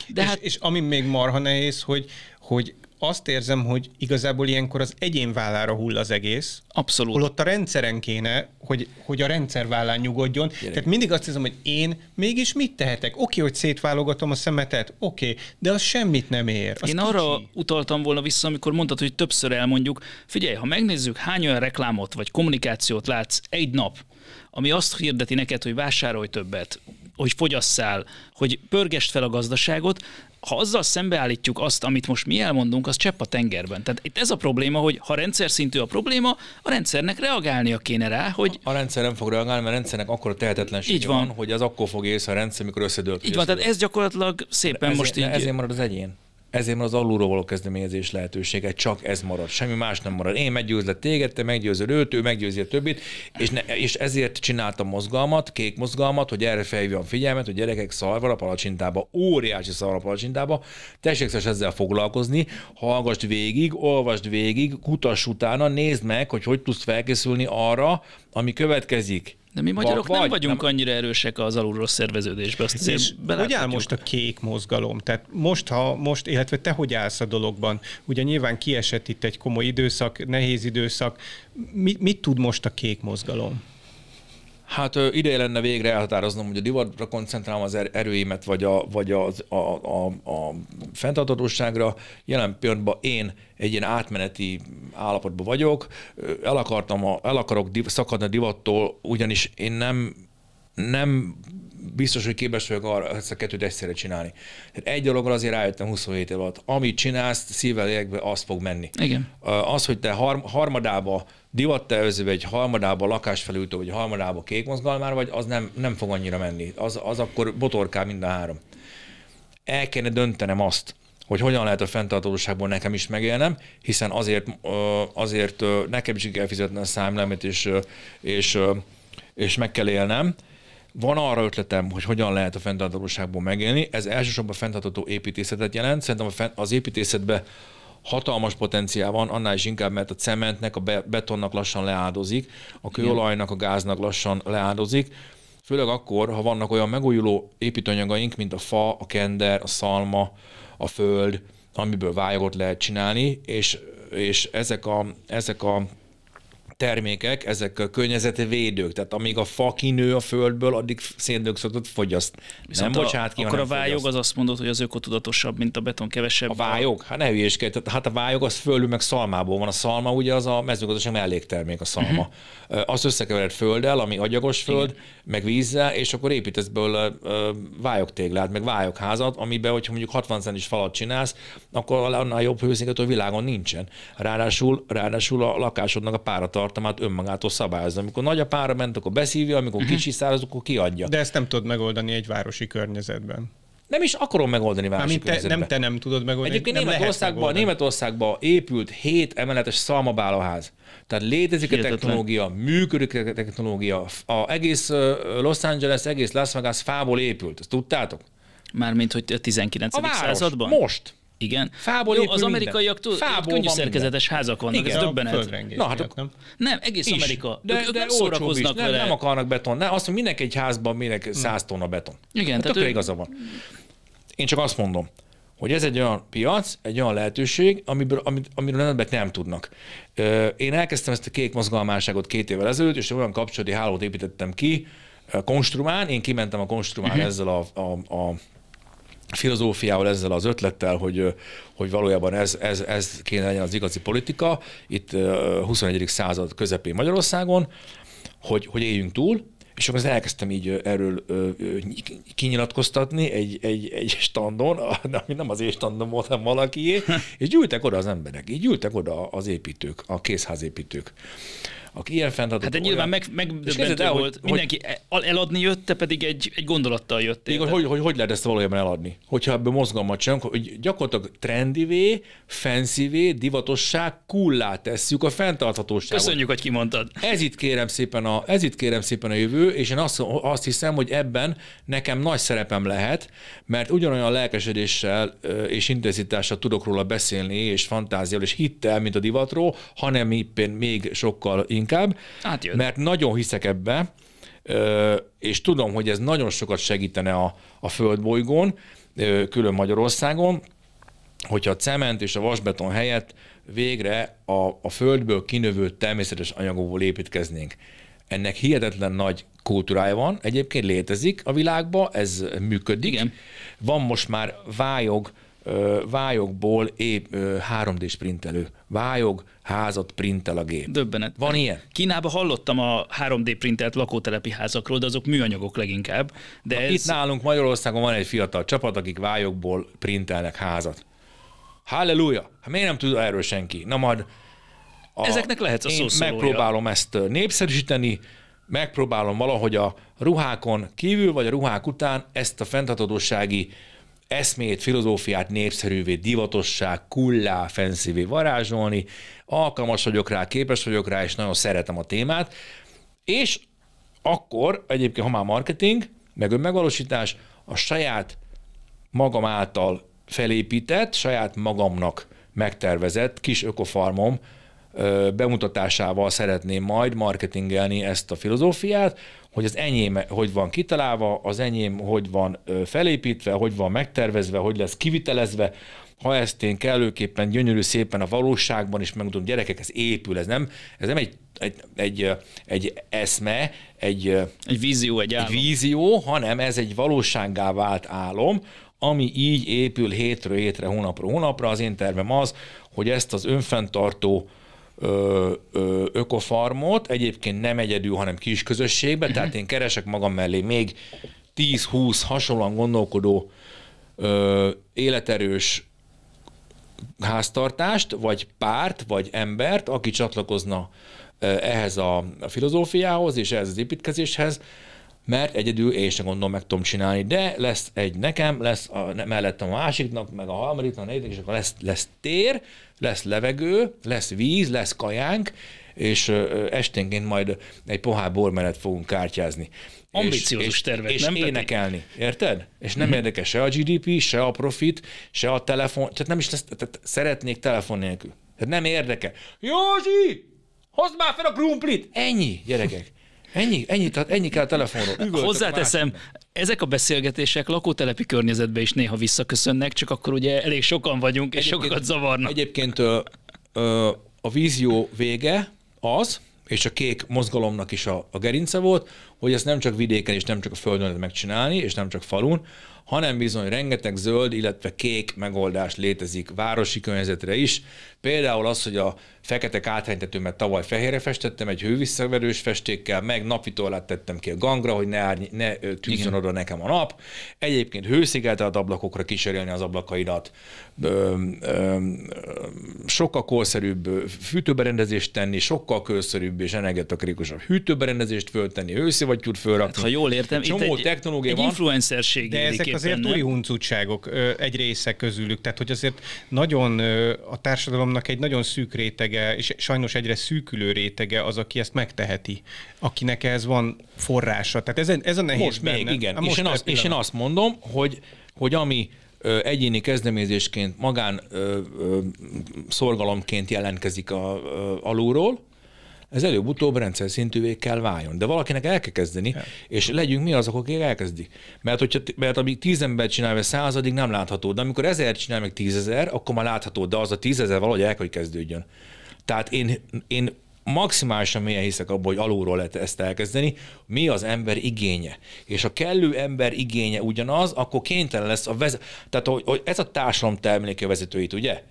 De és, hát... és ami még marha nehéz, hogy, hogy azt érzem, hogy igazából ilyenkor az egyén vállára hull az egész. Abszolút. Holott a rendszeren kéne, hogy, hogy a rendszer vállán nyugodjon. Gyerek. Tehát mindig azt hiszem, hogy én mégis mit tehetek? Oké, hogy szétválogatom a szemetet, oké, de az semmit nem ér. Az én kicsi. arra utaltam volna vissza, amikor mondtad, hogy többször elmondjuk, figyelj, ha megnézzük, hány olyan reklámot vagy kommunikációt látsz egy nap, ami azt hirdeti neked, hogy vásárolj többet, hogy fogyasszál, hogy pörgest fel a gazdaságot, ha azzal szembeállítjuk azt, amit most mi elmondunk, az csepp a tengerben. Tehát itt ez a probléma, hogy ha rendszer szintű a probléma, a rendszernek reagálnia kéne rá, hogy... A, rendszer nem fog reagálni, mert a rendszernek akkor a tehetetlenség így van. van, hogy az akkor fog észre a rendszer, mikor összedőlt. Így van, tehát ez gyakorlatilag szépen ezért, most így... Ezért marad az egyén. Ezért van az alulról való kezdeményezés lehetősége, csak ez marad, semmi más nem marad. Én meggyőzlek téged, te meggyőzöl őt, ő meggyőzi a többit, és, ne, és ezért csináltam mozgalmat, kék mozgalmat, hogy erre felhívjam figyelmet, hogy gyerekek szarval a palacsintába, óriási szarval a palacsintába, tessék szes ezzel foglalkozni, hallgassd végig, olvasd végig, kutass utána, nézd meg, hogy hogy tudsz felkészülni arra, ami következik de mi magyarok vagy, nem vagyunk nem... annyira erősek az alulról szerveződésbe. Azt és hogy áll most a kék mozgalom? Tehát most, ha most, illetve te hogy állsz a dologban? Ugye nyilván kiesett itt egy komoly időszak, nehéz időszak. Mi, mit tud most a kék mozgalom? Hát ideje lenne végre elhatároznom, hogy a divatra koncentrálom az er-, erőimet, vagy a, vagy a a, a, a fenntartatóságra. Jelen pillanatban én egy ilyen átmeneti állapotban vagyok. El, akartam a, el akarok div, szakadni a divattól, ugyanis én nem, nem biztos, hogy képes vagyok arra ezt a kettőt egyszerre csinálni. Tehát egy dologra azért rájöttem 27 év alatt. Amit csinálsz, szívvel élekbe, az fog menni. Igen. Az, hogy te har- harmadába divatta öző, vagy harmadába lakásfelültő, vagy harmadába kék mozgalmár vagy, az nem, nem fog annyira menni. Az, az akkor botorkál mind a három. El kéne döntenem azt, hogy hogyan lehet a fenntartóságból nekem is megélnem, hiszen azért, azért nekem is kell fizetni a számlámét, és, és, és meg kell élnem, van arra ötletem, hogy hogyan lehet a fenntarthatóságból megélni. Ez elsősorban fenntartható építészetet jelent. Szerintem az építészetbe hatalmas potenciál van, annál is inkább, mert a cementnek, a betonnak lassan leáldozik, a kőolajnak, a gáznak lassan leáldozik, főleg akkor, ha vannak olyan megújuló építőanyagaink, mint a fa, a kender, a szalma, a föld, amiből vályogot lehet csinálni, és, és ezek a, ezek a termékek, ezek a környezetvédők, tehát amíg a fa kinő a földből, addig széndiokszidot fogyaszt. Viszont nem a, bocsánat ki, Akkor a vályog az azt mondod, hogy az ökotudatosabb, mint a beton kevesebb. A vályog? Hát ne hülyéskedj, tehát hát a vályog az földül meg szalmából van. A szalma ugye az a mezőgazdaság melléktermék a szalma. Uh-huh. Az összekevered földdel, ami agyagos föld, Igen. meg vízzel, és akkor építesz ből vályogtéglát, meg vályogházat, amiben, hogyha mondjuk 60 centis falat csinálsz, akkor annál jobb hősziget a világon nincsen. Ráadásul, ráadásul a lakásodnak a páratart tartalmát önmagától szabályozni. Amikor nagy a pára ment, akkor beszívja, amikor uh-huh. Mhm. kicsi száraz, akkor kiadja. De ezt nem tudod megoldani egy városi környezetben. Nem is akarom megoldani városi te, Nem te nem tudod megoldani. Egyébként nem Németországban, Németországban épült 7 emeletes szalmabálaház. Tehát létezik Hihetetlen. a technológia, működik a technológia. A egész Los Angeles, egész Las Vegas fából épült. Ezt tudtátok? Mármint, hogy a 19. A város, században? Most. Igen. Fából Jó, az amerikaiak túl, könnyű szerkezetes házak vannak, Igen, ez döbbenet. Na, hát nem? nem, egész is, Amerika. De, ők, de nem szórakoznak vele. Nem, nem akarnak beton. Ne, azt mondom, minek egy házban minek hm. száz tonna beton. Igen, hát tehát ő... igaza van. Én csak azt mondom, hogy ez egy olyan piac, egy olyan lehetőség, amiből, amit, amiről emberek nem tudnak. Én elkezdtem ezt a kék mozgalmáságot két évvel ezelőtt, és olyan kapcsolati hálót építettem ki, Konstrumán, én kimentem a Konstrumán uh-huh. Mhm. ezzel a, a, a filozófiával, ezzel az ötlettel, hogy, hogy valójában ez, ez, ez kéne legyen az igazi politika itt 21. század közepén Magyarországon, hogy, hogy éljünk túl, és akkor elkezdtem így erről kinyilatkoztatni egy, egy, egy standon, ami nem az én standom volt, hanem valakié, és gyűltek oda az emberek, így gyűltek oda az építők, a kézházépítők aki ilyen fenntartó. Hát de nyilván meg, megdöbbentő el, volt. Hogy, Mindenki hogy, e- eladni jött, te pedig egy, egy gondolattal jöttél. Igen, hogy, hogy, hogy lehet ezt valójában eladni? Hogyha ebből mozgalmat csinálunk, hogy gyakorlatilag trendivé, fenszivé, divatosság, kullá tesszük a fenntarthatóságot. Köszönjük, hogy kimondtad. Ez itt kérem szépen a, ez itt kérem szépen a jövő, és én azt, azt hiszem, hogy ebben nekem nagy szerepem lehet, mert ugyanolyan lelkesedéssel és intenzitással tudok róla beszélni, és fantáziával, és hittel, mint a divatról, hanem éppen még sokkal inkább inkább, Átjön. mert nagyon hiszek ebbe, és tudom, hogy ez nagyon sokat segítene a, a földbolygón, külön Magyarországon, hogyha a cement és a vasbeton helyett végre a, a földből kinövő természetes anyagokból építkeznénk. Ennek hihetetlen nagy kultúrája van, egyébként létezik a világban, ez működik. Igen. Van most már vályog vályogból épp 3D-s printelő. Vályog, házat printel a gép. Döbbenet. Van ilyen? Kínában hallottam a 3D printelt lakótelepi házakról, de azok műanyagok leginkább. De ez... Itt nálunk Magyarországon van egy fiatal csapat, akik vályogból printelnek házat. Halleluja! Hát miért nem tud erről senki? Na majd a, Ezeknek lehet a én megpróbálom ezt népszerűsíteni, megpróbálom valahogy a ruhákon kívül, vagy a ruhák után ezt a fenntarthatósági eszmét, filozófiát népszerűvé, divatossá, kullá, fenszívé varázsolni, alkalmas vagyok rá, képes vagyok rá, és nagyon szeretem a témát, és akkor egyébként, ha már marketing, meg önmegvalósítás, a saját magam által felépített, saját magamnak megtervezett kis ökofarmom bemutatásával szeretném majd marketingelni ezt a filozófiát, hogy az enyém hogy van kitalálva, az enyém hogy van felépítve, hogy van megtervezve, hogy lesz kivitelezve, ha ezt én kellőképpen gyönyörű szépen a valóságban is megmutatom, gyerekek, ez épül, ez nem, ez nem egy, egy, egy, egy eszme, egy, egy, vízió, egy, álom. egy vízió, hanem ez egy valósággá vált álom, ami így épül hétről hétre, hónapról hónapra. Az én tervem az, hogy ezt az önfenntartó ökofarmot, egyébként nem egyedül, hanem kis közösségbe, mhm. tehát én keresek magam mellé még 10-20 hasonlóan gondolkodó ö, életerős háztartást, vagy párt, vagy embert, aki csatlakozna ehhez a filozófiához és ehhez az építkezéshez, mert egyedül én sem gondolom meg tudom csinálni, de lesz egy nekem, lesz a, mellettem a másiknak, meg a harmadiknak, a negyediknek, és akkor lesz, lesz tér, lesz levegő, lesz víz, lesz kajánk, és esténként majd egy pohár bor mellett fogunk kártyázni. Ambiciózus és, tervet, és, nem? És énekelni, érted? És nem mhm. érdekes se a GDP, se a profit, se a telefon, tehát nem is lesz, tehát szeretnék telefon nélkül. Tehát nem érdekel. Józsi! Hozd már fel a krumplit! Ennyi, gyerekek. Ennyi, ennyi, ennyi kell a telefonról. Hozzáteszem, másnak. ezek a beszélgetések lakótelepi környezetbe is néha visszaköszönnek, csak akkor ugye elég sokan vagyunk, és egyébként, sokat zavarnak. Egyébként ö, ö, a vízió vége az, és a kék mozgalomnak is a, a gerince volt, hogy ezt nem csak vidéken és nem csak a földön lehet megcsinálni, és nem csak falun, hanem bizony rengeteg zöld, illetve kék megoldás létezik városi környezetre is. Például az, hogy a fekete áthánytetőmet tavaly fehérre festettem egy hővisszaverős festékkel, meg napvitorlát tettem ki a gangra, hogy ne, árny, ne tűzön Igen. oda nekem a nap. Egyébként hőszigetelt ablakokra kísérelni az ablakaidat. sokkal korszerűbb fűtőberendezést tenni, sokkal korszerűbb és energetikusabb hűtőberendezést föltenni, hőszivattyút fölrakni. Hát, ha jól értem, Csomó itt egy, technológia egy van, influencerség de ezek az azért túli huncutságok egy része közülük, tehát hogy azért nagyon a társadalomnak egy nagyon szűk rétege, és sajnos egyre szűkülő rétege az, aki ezt megteheti, akinek ez van forrása. Tehát ez, ez a nehéz Most benne. még, igen. most és, én azt, és én azt mondom, hogy, hogy ami egyéni kezdeményezésként, magán ö, ö, szorgalomként jelentkezik a, ö, alulról, ez előbb-utóbb rendszer szintűvé kell váljon. De valakinek el kell kezdeni, ja. és legyünk mi azok, akik elkezdik. Mert, hogyha, mert amíg tíz ember csinálja századig, nem látható. De amikor ezer csinál meg tízezer, akkor már látható, de az a tízezer valahogy el kell, hogy kezdődjön. Tehát én, én maximálisan mélyen hiszek abban, hogy alulról lehet ezt elkezdeni, mi az ember igénye. És ha kellő ember igénye ugyanaz, akkor kénytelen lesz a vezető. Tehát hogy, hogy ez a társadalom terméke vezetőit, ugye?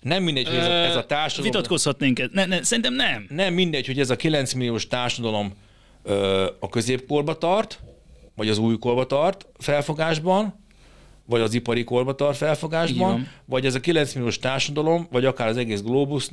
Nem mindegy, hogy ez a, ez a társadalom... Vitatkozhatnénk, e- ne, ne, szerintem nem. Nem mindegy, hogy ez a 9 milliós társadalom ö, a középkorba tart, vagy az új korba tart felfogásban, vagy az ipari korba tart felfogásban, vagy ez a 9 milliós társadalom, vagy akár az egész globus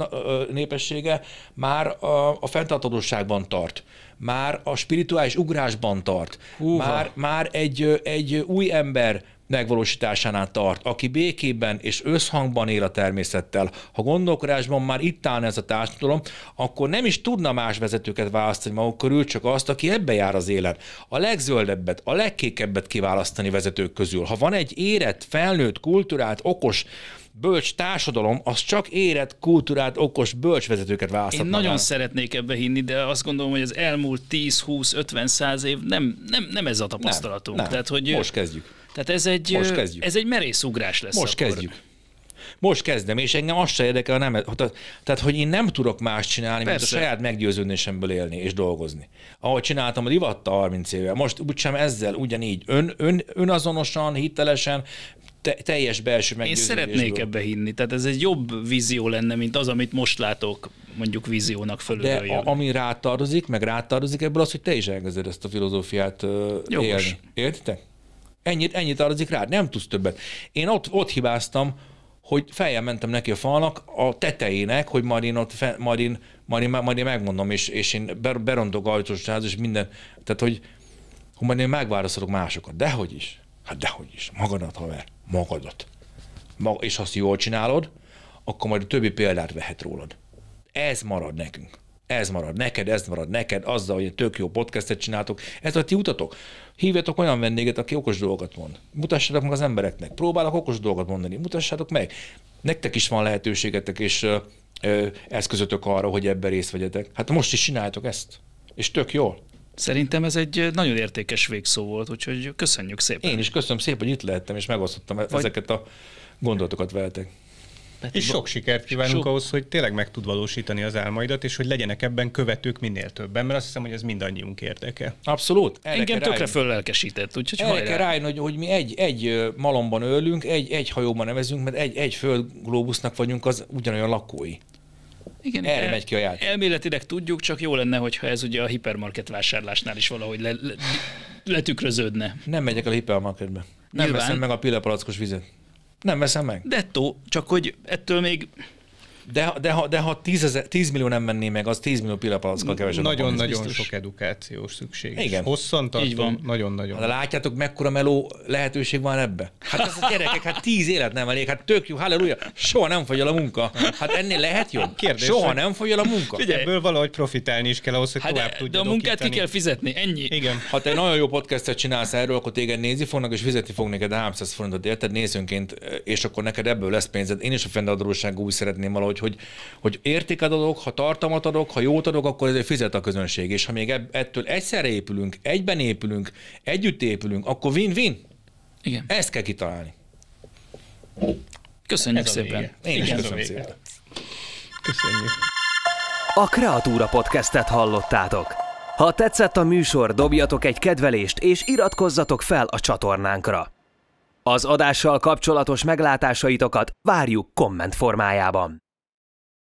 népessége már a, a fenntarthatóságban tart, már a spirituális ugrásban tart, már, már egy, egy új ember megvalósításánál tart, aki békében és összhangban él a természettel. Ha gondolkodásban már itt állna ez a társadalom, akkor nem is tudna más vezetőket választani maguk körül, csak azt, aki ebbe jár az élet. A legzöldebbet, a legkékebbet kiválasztani vezetők közül. Ha van egy érett, felnőtt, kultúrát, okos, bölcs társadalom, az csak érett, kultúrát, okos, bölcs vezetőket választhat. Én magán. nagyon szeretnék ebbe hinni, de azt gondolom, hogy az elmúlt 10, 20, 50, 100 év nem, nem, nem ez a tapasztalatunk. Nem, nem. Tehát, hogy Most kezdjük. Tehát ez egy, ez egy merész ugrás lesz. Most akkor. kezdjük. Most kezdem, és engem azt se érdekel, nem, tehát hogy én nem tudok más csinálni, Persze. mint a saját meggyőződésemből élni és dolgozni. Ahogy csináltam a divatta 30 éve, most úgysem ezzel ugyanígy, ön, ön, önazonosan, hitelesen, te, teljes belső meggyőződésből. Én szeretnék ebbe hinni, tehát ez egy jobb vízió lenne, mint az, amit most látok mondjuk víziónak fölül. De a, ami rátartozik, meg rátartozik ebből az, hogy te is elkezded ezt a filozófiát Jogos. élni. Értitek? Ennyit, ennyit árazik rád, nem tudsz többet. Én ott, ott hibáztam, hogy fejjel mentem neki a falnak, a tetejének, hogy majd én, ott fe, majd én, majd én, majd én megmondom, és, és én berondog ajtós és minden, tehát hogy, hogy majd én megválaszolok másokat. Dehogy is. Hát dehogy is. Magadat, haver. Magadat. Mag- és ha azt jól csinálod, akkor majd a többi példát vehet rólad. Ez marad nekünk ez marad neked, ez marad neked, azzal, hogy tök jó podcastet csináltok, ez a ti utatok. Hívjatok olyan vendéget, aki okos dolgot mond. Mutassátok meg az embereknek, próbálok okos dolgot mondani, mutassátok meg. Nektek is van lehetőségetek és ö, ö, eszközötök arra, hogy ebben részt vegyetek. Hát most is csináljátok ezt, és tök jól. Szerintem ez egy nagyon értékes végszó volt, úgyhogy köszönjük szépen. Én is köszönöm szépen, hogy itt lehettem, és megosztottam Vagy... ezeket a gondolatokat veletek. Peti, és sok sikert kívánunk sok... ahhoz, hogy tényleg meg tud valósítani az álmaidat, és hogy legyenek ebben követők minél többen, mert azt hiszem, hogy ez mindannyiunk érdeke. Abszolút. Erre Engem tökre rájön. föllelkesített, úgyhogy Erre kell rájön, hogy, hogy mi egy, egy malomban ölünk, egy, egy hajóban nevezünk, mert egy, egy földglóbusznak vagyunk az ugyanolyan lakói. Igen, Erre el, megy ki a játék. Elméletileg tudjuk, csak jó lenne, hogyha ez ugye a hipermarket vásárlásnál is valahogy le, le, letükröződne. Nem megyek a hipermarketbe. Nem Nyilván. veszem meg a pillapalackos vizet. Nem veszem meg. Dettó, csak hogy ettől még de, de, ha, de ha 10, ezer, 10 millió nem menné meg, az 10 millió pillapalackkal kevesebb. Nagyon-nagyon nagyon sok edukációs szükség. Igen. Hosszan tartom, nagyon-nagyon. De látjátok, mekkora meló lehetőség van ebbe? Hát ez a gyerekek, hát 10 élet nem elég, hát tök jó, halleluja, soha nem fogy el a munka. Hát ennél lehet jobb? Kérdés, soha nem fogy el a munka. Figyelj, ebből valahogy profitálni is kell ahhoz, hogy hát tovább de, de a munkát okítani. ki kell fizetni, ennyi. Igen. Ha te nagyon jó podcastet csinálsz erről, akkor téged nézi fognak, és fizetni fog neked 300 forintot, érted, nézőnként, és akkor neked ebből lesz pénzed. Én is a fennadróságú úgy szeretném valahogy hogy, hogy, hogy értéket adok, ha tartalmat adok, ha jót adok, akkor ezért fizet a közönség. És ha még ettől egyszerre épülünk, egyben épülünk, együtt épülünk, akkor win-win. Igen. Ezt kell kitalálni. Köszönjük Ez szépen. Én Igen, is köszönöm szépen. Köszönjük. A Kreatúra podcastet hallottátok. Ha tetszett a műsor, dobjatok egy kedvelést és iratkozzatok fel a csatornánkra. Az adással kapcsolatos meglátásaitokat várjuk komment formájában.